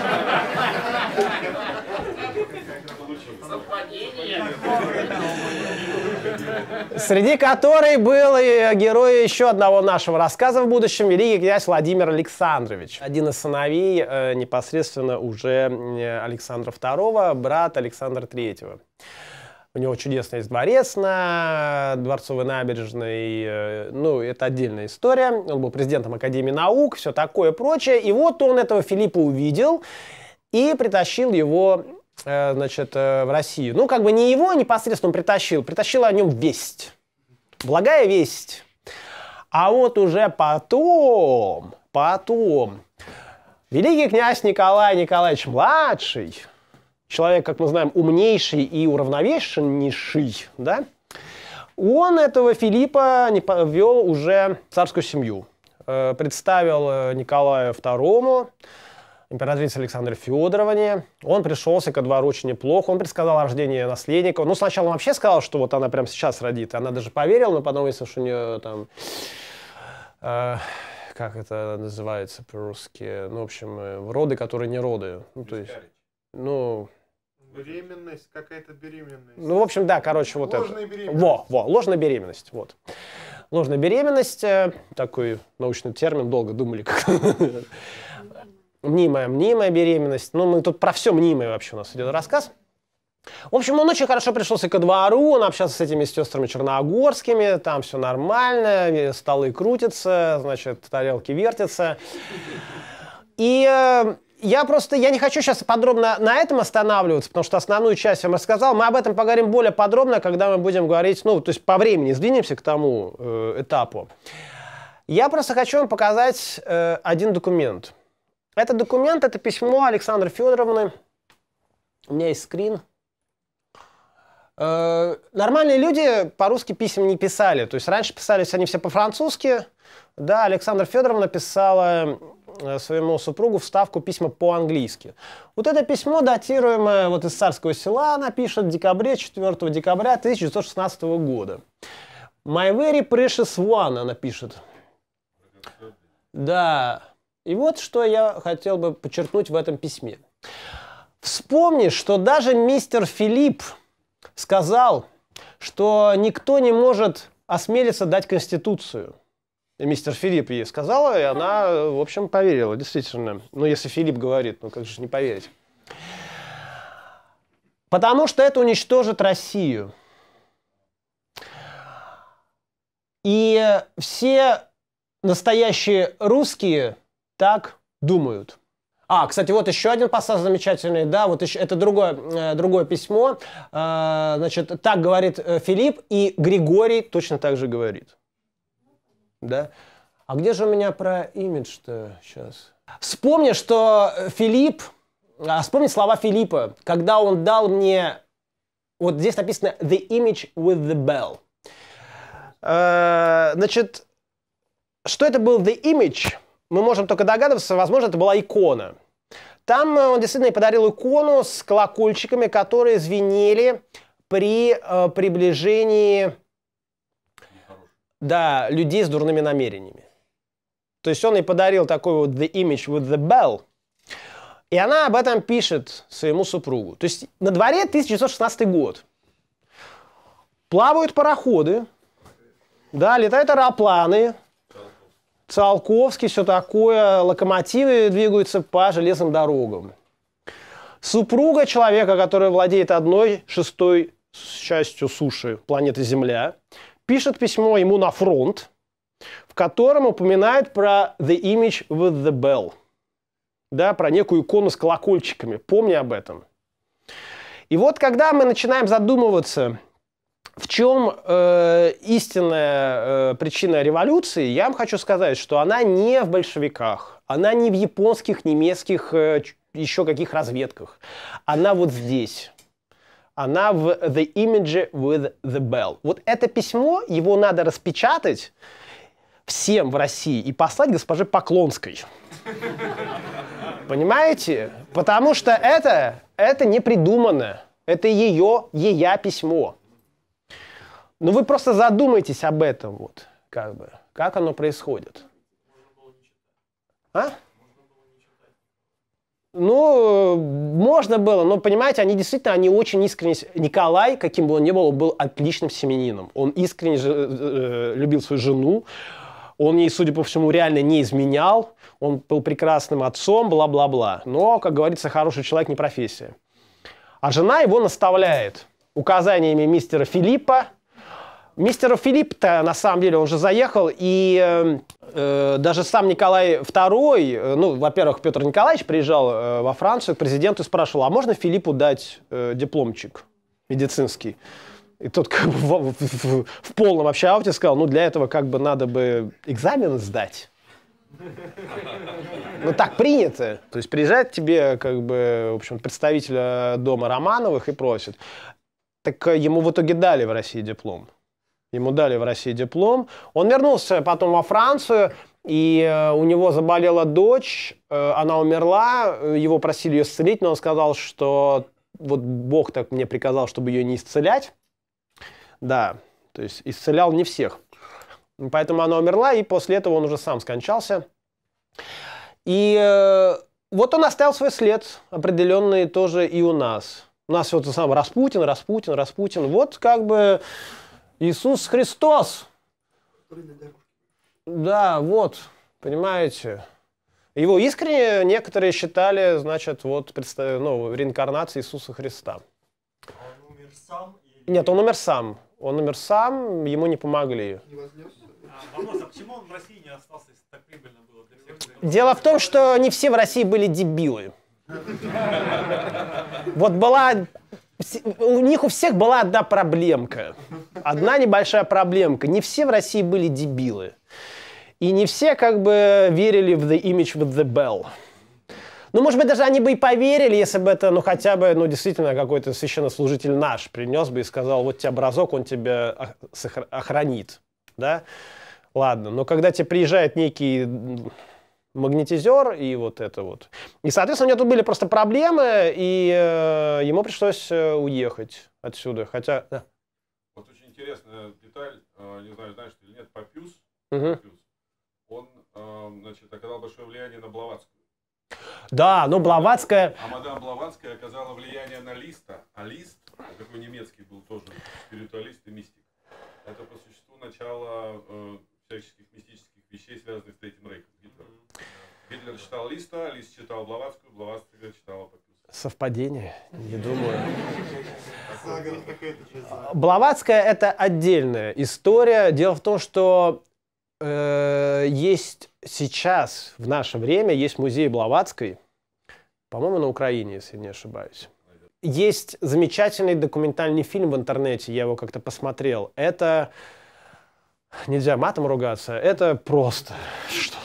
Среди которой был и герой еще одного нашего рассказа в будущем, великий князь Владимир Александрович. Один из сыновей э, непосредственно уже э, Александра II, брат Александра III. У него чудесный есть дворец на Дворцовой набережной. Э, ну, это отдельная история. Он был президентом Академии наук, все такое прочее. И вот он этого Филиппа увидел и притащил его э, значит, э, в Россию. Ну, как бы не его непосредственно он притащил, притащила о нем весть. Благая весть. А вот уже потом, потом, великий князь Николай Николаевич-младший – человек, как мы знаем, умнейший и уравновешеннейший, да, он этого Филиппа не повел уже в царскую семью. Э, представил э, Николаю II, императрице Александре Федоровне. Он пришелся ко двору очень неплохо, он предсказал рождение наследника. Ну, сначала он вообще сказал, что вот она прямо сейчас родит. Она даже поверила, но потом выяснилось, что у нее там... Э, как это называется по-русски? Ну, в общем, э, роды, которые не роды. Ну, то есть... Ну, Беременность, какая-то беременность. Ну, в общем, да, короче, вот Ложная это. беременность. Во, во, ложная беременность, вот. Ложная беременность, э, такой научный термин, долго думали, как... [LAUGHS] Мнимая, мнимая беременность. Ну, мы тут про все мнимое вообще у нас идет рассказ. В общем, он очень хорошо пришелся ко двору, он общался с этими сестрами черногорскими, там все нормально, э, столы крутятся, значит, тарелки вертятся. И э, я просто, я не хочу сейчас подробно на этом останавливаться, потому что основную часть я вам рассказал. Мы об этом поговорим более подробно, когда мы будем говорить, ну, то есть по времени сдвинемся к тому э, этапу. Я просто хочу вам показать э, один документ. Это документ, это письмо Александры Федоровны. У меня есть скрин. Э, нормальные люди по-русски писем не писали. То есть раньше писались они все по-французски. Да, Александра Федоровна писала Э, своему супругу вставку письма по-английски. Вот это письмо, датируемое вот из царского села, она пишет в декабре, 4 декабря 1916 года. «My very precious one», она пишет. Да, и вот что я хотел бы подчеркнуть в этом письме. Вспомни, что даже мистер Филипп сказал, что никто не может осмелиться дать Конституцию – мистер Филипп ей сказала, и она, в общем, поверила, действительно. Ну, если Филипп говорит, ну как же не поверить. Потому что это уничтожит Россию. И все настоящие русские так думают. А, кстати, вот еще один пассаж замечательный, да, вот еще, это другое, э, другое письмо, э, значит, так говорит э, Филипп, и Григорий точно так же говорит да? А где же у меня про имидж-то сейчас? Вспомни, что Филипп, а вспомни слова Филиппа, когда он дал мне, вот здесь написано «the image with the bell». Э, значит, что это был «the image», мы можем только догадываться, возможно, это была икона. Там э, он действительно подарил икону с колокольчиками, которые звенели при э, приближении да, людей с дурными намерениями. То есть он ей подарил такой вот The Image with the Bell, и она об этом пишет своему супругу. То есть на дворе 1916 год. Плавают пароходы, да, летают аэропланы, Циолковский, все такое, локомотивы двигаются по железным дорогам. Супруга человека, который владеет одной шестой частью суши планеты Земля, пишет письмо ему на фронт, в котором упоминает про the image with the bell. Да, про некую икону с колокольчиками. Помни об этом. И вот когда мы начинаем задумываться, в чем э, истинная э, причина революции, я вам хочу сказать, что она не в большевиках, она не в японских, немецких, э, еще каких разведках. Она вот здесь она в The Image with the Bell. Вот это письмо, его надо распечатать всем в России и послать госпоже Поклонской. Понимаете? Потому что это, это не придумано. Это ее, ее письмо. Но ну, вы просто задумайтесь об этом вот, как бы, как оно происходит. А? Ну, э, можно было, но, понимаете, они действительно, они очень искренне... Николай, каким бы он ни был, он был отличным семенином. Он искренне же, э, э, любил свою жену, он ей, судя по всему, реально не изменял, он был прекрасным отцом, бла-бла-бла. Но, как говорится, хороший человек не профессия. А жена его наставляет указаниями мистера Филиппа, Мистер Филипп-то, на самом деле, он же заехал, и эм, э, даже сам Николай II, э, ну, во-первых, Петр Николаевич приезжал э, во Францию к президенту и спрашивал, а можно Филиппу дать э, дипломчик медицинский? И тот как бы в, в, в, в полном вообще ауте сказал, ну, для этого как бы надо бы экзамен сдать. Ну так принято. То есть приезжает тебе как бы, в общем, представитель э, дома Романовых и просит. Так э, ему в итоге дали в России диплом. Ему дали в России диплом. Он вернулся потом во Францию, и э, у него заболела дочь, э, она умерла, э, его просили ее исцелить, но он сказал, что вот Бог так мне приказал, чтобы ее не исцелять. Да, то есть исцелял не всех. Поэтому она умерла, и после этого он уже сам скончался. И вот он оставил свой след, определенный тоже и у нас. У нас вот сам Распутин, Распутин, Распутин. Вот как бы Иисус Христос. Да, вот, понимаете. Его искренне некоторые считали, значит, вот, представ... ну, реинкарнацией Иисуса Христа. А он умер сам? Или... Нет, он умер сам. Он умер сам, ему не помогли. Не а, вопрос, а почему он в России не остался, если так прибыльно было для всех? Дело в том, что не все в России были дебилы. [LAUGHS] Вот была у них у всех была одна проблемка. Одна небольшая проблемка. Не все в России были дебилы. И не все как бы верили в the image with the bell. Ну, может быть, даже они бы и поверили, если бы это, ну, хотя бы, ну, действительно, какой-то священнослужитель наш принес бы и сказал, вот тебе образок, он тебя охранит, да? Ладно, но когда тебе приезжает некий магнетизер и вот это вот. И, соответственно, у него тут были просто проблемы, и э, ему пришлось э, уехать отсюда. Хотя... Да. Вот очень интересная деталь, э, не знаю, знаешь или нет, Папюс, угу. он э, значит, оказал большое влияние на Блаватскую. Да, ну Блаватская... А мадам Блаватская оказала влияние на Листа. А Лист, такой немецкий был тоже, спиритуалист и мистик. Это по существу начало э, всяческих мистических вещей, связанных с Третьим Рейхом. Гитлер читал Листа, Лист читал Блаватскую, Блаватская читала Папюса. Совпадение? Не думаю. Блаватская – это отдельная история. Дело в том, что э, есть сейчас, в наше время, есть музей Блаватской, по-моему, на Украине, если не ошибаюсь. Есть замечательный документальный фильм в интернете, я его как-то посмотрел. Это... Нельзя матом ругаться, это просто... Что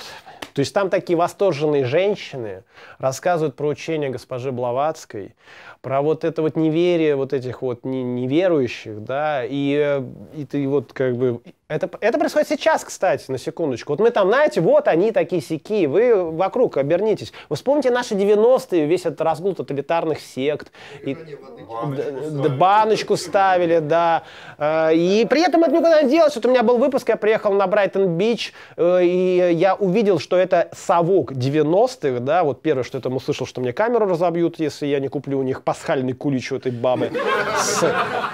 то есть там такие восторженные женщины рассказывают про учение госпожи Блаватской, про вот это вот неверие вот этих вот неверующих, да, и, э, и ты вот как бы это, это происходит сейчас, кстати, на секундочку. Вот мы там, знаете, вот они такие сики, вы вокруг обернитесь. Вы вспомните наши 90-е, весь этот разгул тоталитарных сект. И, и баночку, ставили, да. Э, и при этом это никуда не делось. Вот у меня был выпуск, я приехал на Брайтон-Бич, э, и я увидел, что это совок 90-х, да, вот первое, что я там услышал, что мне камеру разобьют, если я не куплю у них пасхальный кулич у этой бабы.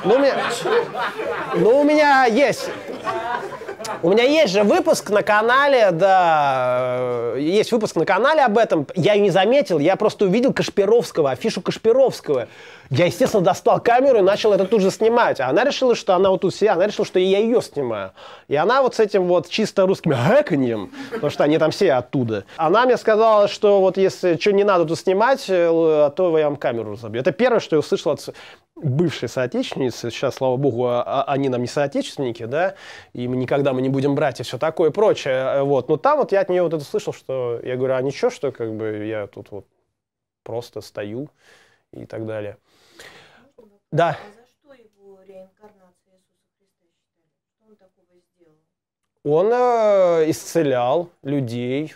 Но ну, ну, у меня есть у меня есть же выпуск на канале, да, э, есть выпуск на канале об этом. Я не заметил, я просто увидел Кашпировского, афишу Кашпировского. Я, естественно, достал камеру и начал это тут же снимать. А она решила, что она вот тут сидит, она решила, что я ее снимаю. И она вот с этим вот чисто русским хэканьем, потому что они там все оттуда. Она мне сказала, что вот если что не надо тут снимать, э, то я вам камеру разобью. Это первое, что я услышал от бывшие соотечественницы, сейчас, слава богу, а, а, они нам не соотечественники, да, и мы никогда мы не будем брать и все такое и прочее, э, вот. Но там вот я от нее вот это слышал, что я говорю, а ничего, что как бы я тут вот просто стою и так далее. Можно да. А за что его реинкарнация Иисуса Христа Что он такого сделал? Он э, исцелял людей,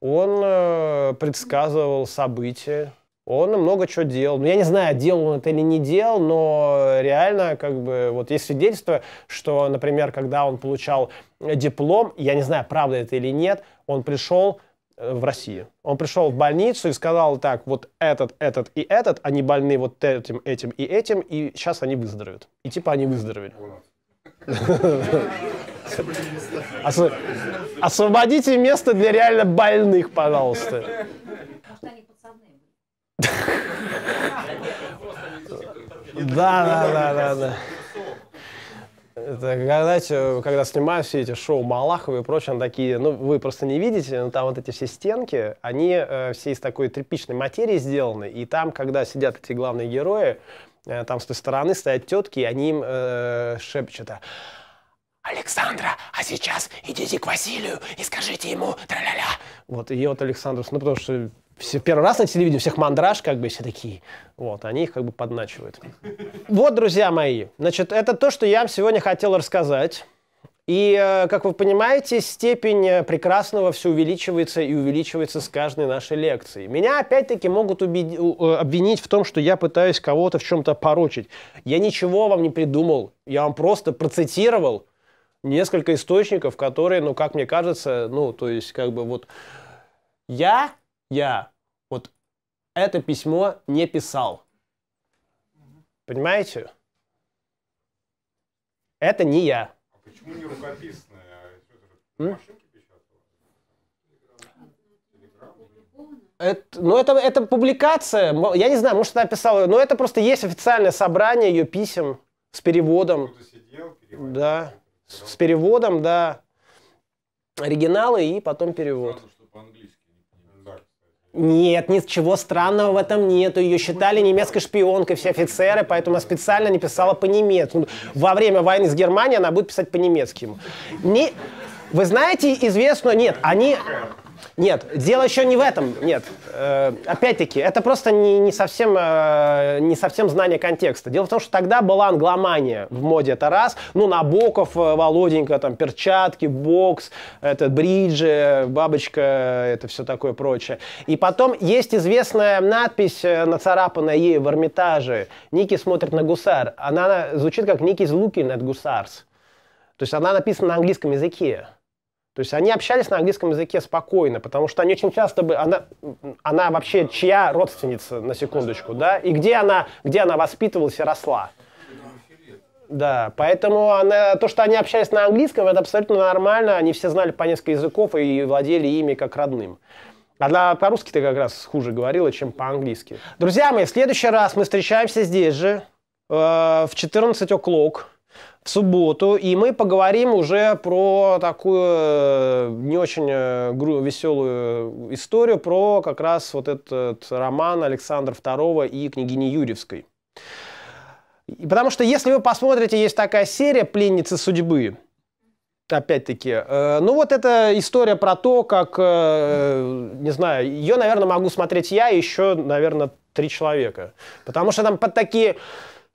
он э, предсказывал события, он много чего делал. Ну, я не знаю, делал он это или не делал, но реально, как бы, вот есть свидетельство, что, например, когда он получал диплом, я не знаю, правда это или нет, он пришел э, в Россию, Он пришел в больницу и сказал так, вот этот, этот и этот, они больны вот этим, этим и этим, и сейчас они выздоровеют. И типа они выздоровели. [LAUGHS] Освободите место для реально больных, пожалуйста. Да, да, да, да, да. Это, когда, знаете, когда снимают все эти шоу Малахова и прочее, они такие, ну, вы просто не видите, но там вот эти все стенки, они э, все из такой тряпичной материи сделаны, и там, когда сидят эти главные герои, э, там с той стороны стоят тетки, и они им э, шепчут, а, Александра, а сейчас идите к Василию и скажите ему тра-ля-ля. Вот, и вот Александр, ну, потому что все, первый раз на телевидении, у всех мандраж, как бы все такие. Вот, они их как бы подначивают. Вот, друзья мои, значит, это то, что я вам сегодня хотел рассказать. И, э, как вы понимаете, степень э, прекрасного все увеличивается и увеличивается с каждой нашей лекции. Меня опять-таки могут э, обвинить в том, что я пытаюсь кого-то в чем-то порочить. Я ничего вам не придумал, я вам просто процитировал несколько источников, которые, ну, как мне кажется, ну, то есть, как бы вот... Я я вот это письмо не писал. Понимаете? Это не я. А почему не рукописное? А это, ну, это, это публикация. Я не знаю, может, она писала. Но это просто есть официальное собрание ее писем с переводом. Сидел, да. С переводом, да. Оригиналы и потом перевод. Сразу нет, ничего странного в этом нету. Ее считали немецкой шпионкой все офицеры, поэтому она специально не писала по-немецки. Во время войны с Германией она будет писать по-немецки. Не... Вы знаете известную... Нет, они... Нет, дело еще не в этом. Нет, э, опять-таки, это просто не, не, совсем, э, не совсем знание контекста. Дело в том, что тогда была англомания в моде, это раз. Ну, Набоков, э, Володенька, там, перчатки, бокс, этот бриджи, бабочка, это все такое прочее. И потом есть известная надпись, э, нацарапанная ей в Эрмитаже. Ники смотрит на гусар. Она звучит как Никис Looking at Гусарс. То есть она написана на английском языке. То есть они общались на английском языке спокойно, потому что они очень часто бы... Она, она вообще чья родственница, на секундочку, да? И где она, где она воспитывалась и росла? Да, поэтому она, то, что они общались на английском, это абсолютно нормально. Они все знали по несколько языков и владели ими как родным. Она по-русски ты как раз хуже говорила, чем по-английски. Друзья мои, в следующий раз мы встречаемся здесь же, э, в 14 оклок в субботу, и мы поговорим уже про такую э, не очень э, веселую историю, про как раз вот этот роман Александра II и княгини Юрьевской. Потому что если вы посмотрите, есть такая серия «Пленницы судьбы», опять-таки. Э, ну, вот эта история про то, как, не знаю, ее, наверное, могу смотреть я и еще, наверное, три человека. Потому что там под такие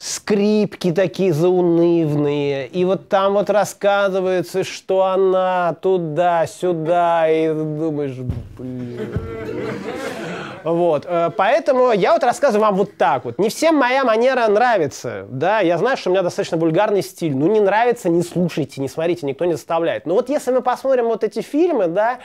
скрипки такие заунывные, и вот там вот рассказывается, что она туда-сюда, и думаешь, блин. Вот, э, поэтому я вот рассказываю вам вот так вот. Не всем моя манера нравится, да, я знаю, что у меня достаточно вульгарный стиль, ну не нравится, не слушайте, не смотрите, никто не заставляет. Но вот если мы посмотрим вот эти фильмы, да,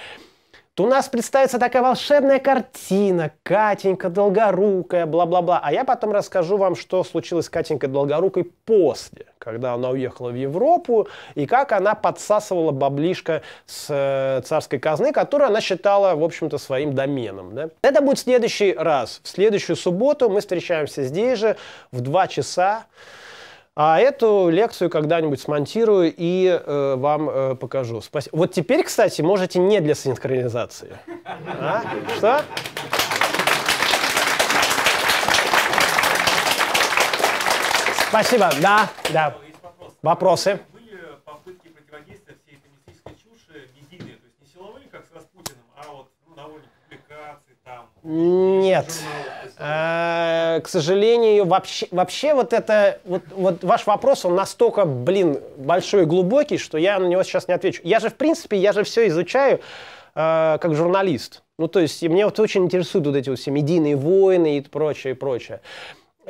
то у нас представится такая волшебная картина, Катенька Долгорукая, бла-бла-бла. А я потом расскажу вам, что случилось с Катенькой Долгорукой после, когда она уехала в Европу, и как она подсасывала баблишко с э, царской казны, которую она считала, в общем-то, своим доменом. Да? Это будет в следующий раз. В следующую субботу мы встречаемся здесь же в 2 часа. А эту лекцию когда-нибудь смонтирую и э, вам э, покажу. Спас... Вот теперь, кстати, можете не для синхронизации. А? Что? Спасибо. Да, да. Вопросы? Нет. А, к сожалению, вообще, вообще вот это, вот, вот ваш вопрос, он настолько, блин, большой и глубокий, что я на него сейчас не отвечу. Я же, в принципе, я же все изучаю а, как журналист. Ну, то есть, и мне вот очень интересуют вот эти вот все медийные войны и прочее, и прочее.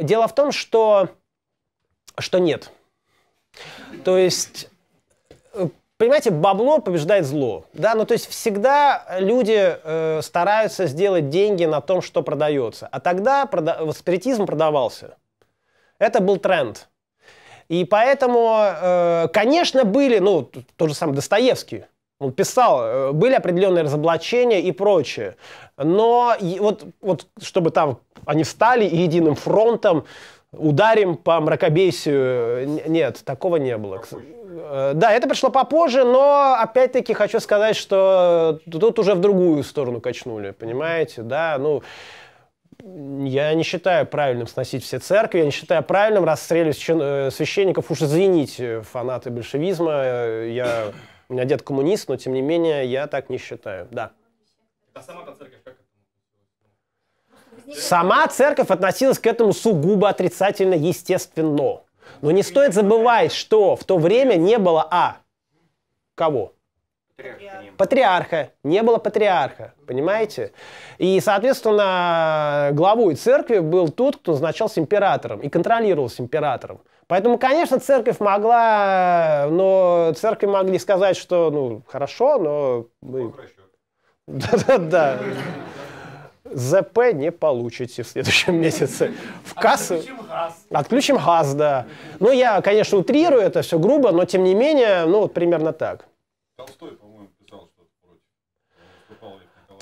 Дело в том, что, что нет. То есть, э, Понимаете, бабло побеждает зло. Да, ну то есть всегда э, люди э, стараются сделать деньги на том, что продается. А тогда прода- спиритизм продавался. Это был тренд. И поэтому, э, конечно, были, ну, то же самое Достоевский. Он писал, э, были определенные разоблачения и прочее. Но и вот, вот чтобы там они встали единым фронтом ударим по мракобесию, э, нет, такого не было. Какой? Э, да, это пришло попозже, но опять-таки хочу сказать, что тут уже в другую сторону качнули, понимаете, да, ну я не считаю правильным сносить все церкви, я не считаю правильным расстреливать э, священников. Уж извините, фанаты большевизма, э, я, у меня дед коммунист, но тем не менее я так не считаю, да. А сама церковь как Сама церковь относилась к этому сугубо отрицательно, естественно. Но не стоит забывать, что в то время не было А. Кого? Патриарха. патриарха. Не было патриарха, понимаете? И, соответственно, главой церкви был тот, кто назначался императором и контролировался императором. Поэтому, конечно, церковь могла, но церкви могли сказать, что, ну, хорошо, но мы... Да-да-да. [LAUGHS] ЗП не получите в следующем [LAUGHS] месяце. В а кассу... Отключим газ. Отключим газ, да. Ну, я, конечно, утрирую это все грубо, но тем не менее, ну, вот примерно так. Толстой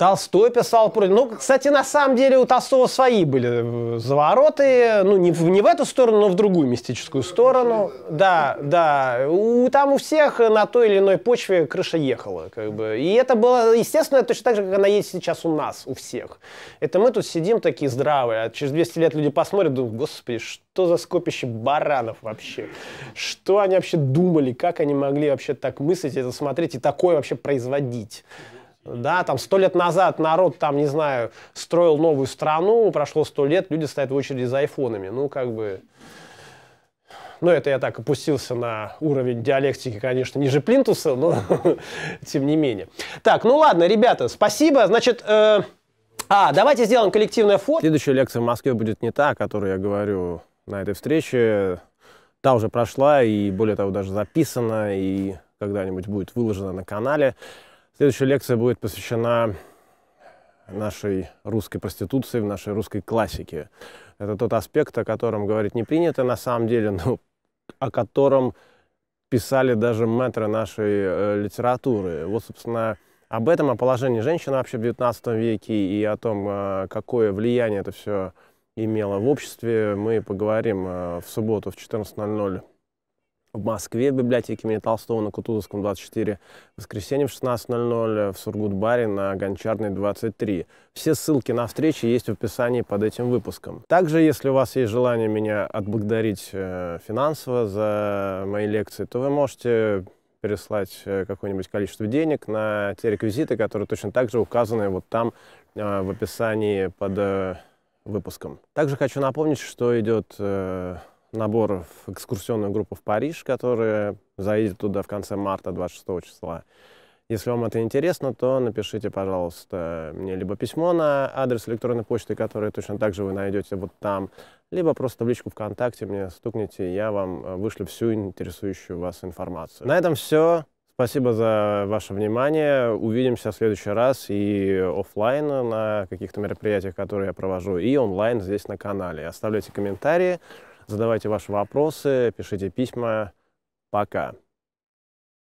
Толстой писал против. Ну, кстати, на самом деле у Толстого свои были э, завороты, ну, не в, не в эту сторону, но в другую мистическую сторону. Да, да. У, там у всех на той или иной почве крыша ехала, как бы. И это было, естественно, точно так же, как она есть сейчас у нас, у всех. Это мы тут сидим такие здравые, а через 200 лет люди посмотрят, думают, господи, что за скопище баранов вообще? Что они вообще думали, как они могли вообще так мыслить, это смотреть и такое вообще производить? Да, там сто лет назад народ там, не знаю, строил новую страну, прошло сто лет, люди стоят в очереди за айфонами. Ну, как бы... Ну, это я так опустился на уровень диалектики, конечно, ниже плинтуса, но [LAUGHS] тем не менее. Так, ну ладно, ребята, спасибо. Значит, э... а, давайте сделаем коллективное фото. Следующая лекция в Москве будет не та, о которой я говорю на этой встрече. Та уже прошла и, более того, даже записана и когда-нибудь будет выложена на канале. Следующая лекция будет посвящена нашей русской проституции, в нашей русской классике. Это тот аспект, о котором говорить не принято на самом деле, [LAUGHS] но о котором писали даже метры нашей э, литературы. Вот, собственно, об этом, о положении женщины вообще в XIX веке и о том, э, какое влияние это все имело в обществе, мы поговорим э, в субботу в 14.00 в Москве, в библиотеке имени Толстого на Кутузовском 24, в воскресенье в 16.00 э, в Сургутбаре на Гончарной 23. Все ссылки на встречи есть в описании под этим выпуском. Также, если у вас есть желание меня отблагодарить э, финансово за мои лекции, то вы можете переслать э, какое-нибудь количество денег на те реквизиты, которые точно так же указаны вот там в описании под выпуском. Также хочу напомнить, что идет набор в экскурсионную группу в Париж, которая заедет туда в конце марта 26 числа. Если вам это интересно, то напишите, пожалуйста, мне либо письмо на адрес электронной почты, который точно так же вы найдете вот там, либо просто в личку ВКонтакте мне стукните, и я вам э, вышлю всю интересующую вас информацию. На этом все. Спасибо за ваше внимание. Увидимся в следующий раз и офлайн на каких-то мероприятиях, которые я провожу, и онлайн здесь на канале. Оставляйте комментарии. Задавайте ваши вопросы, пишите письма. Пока.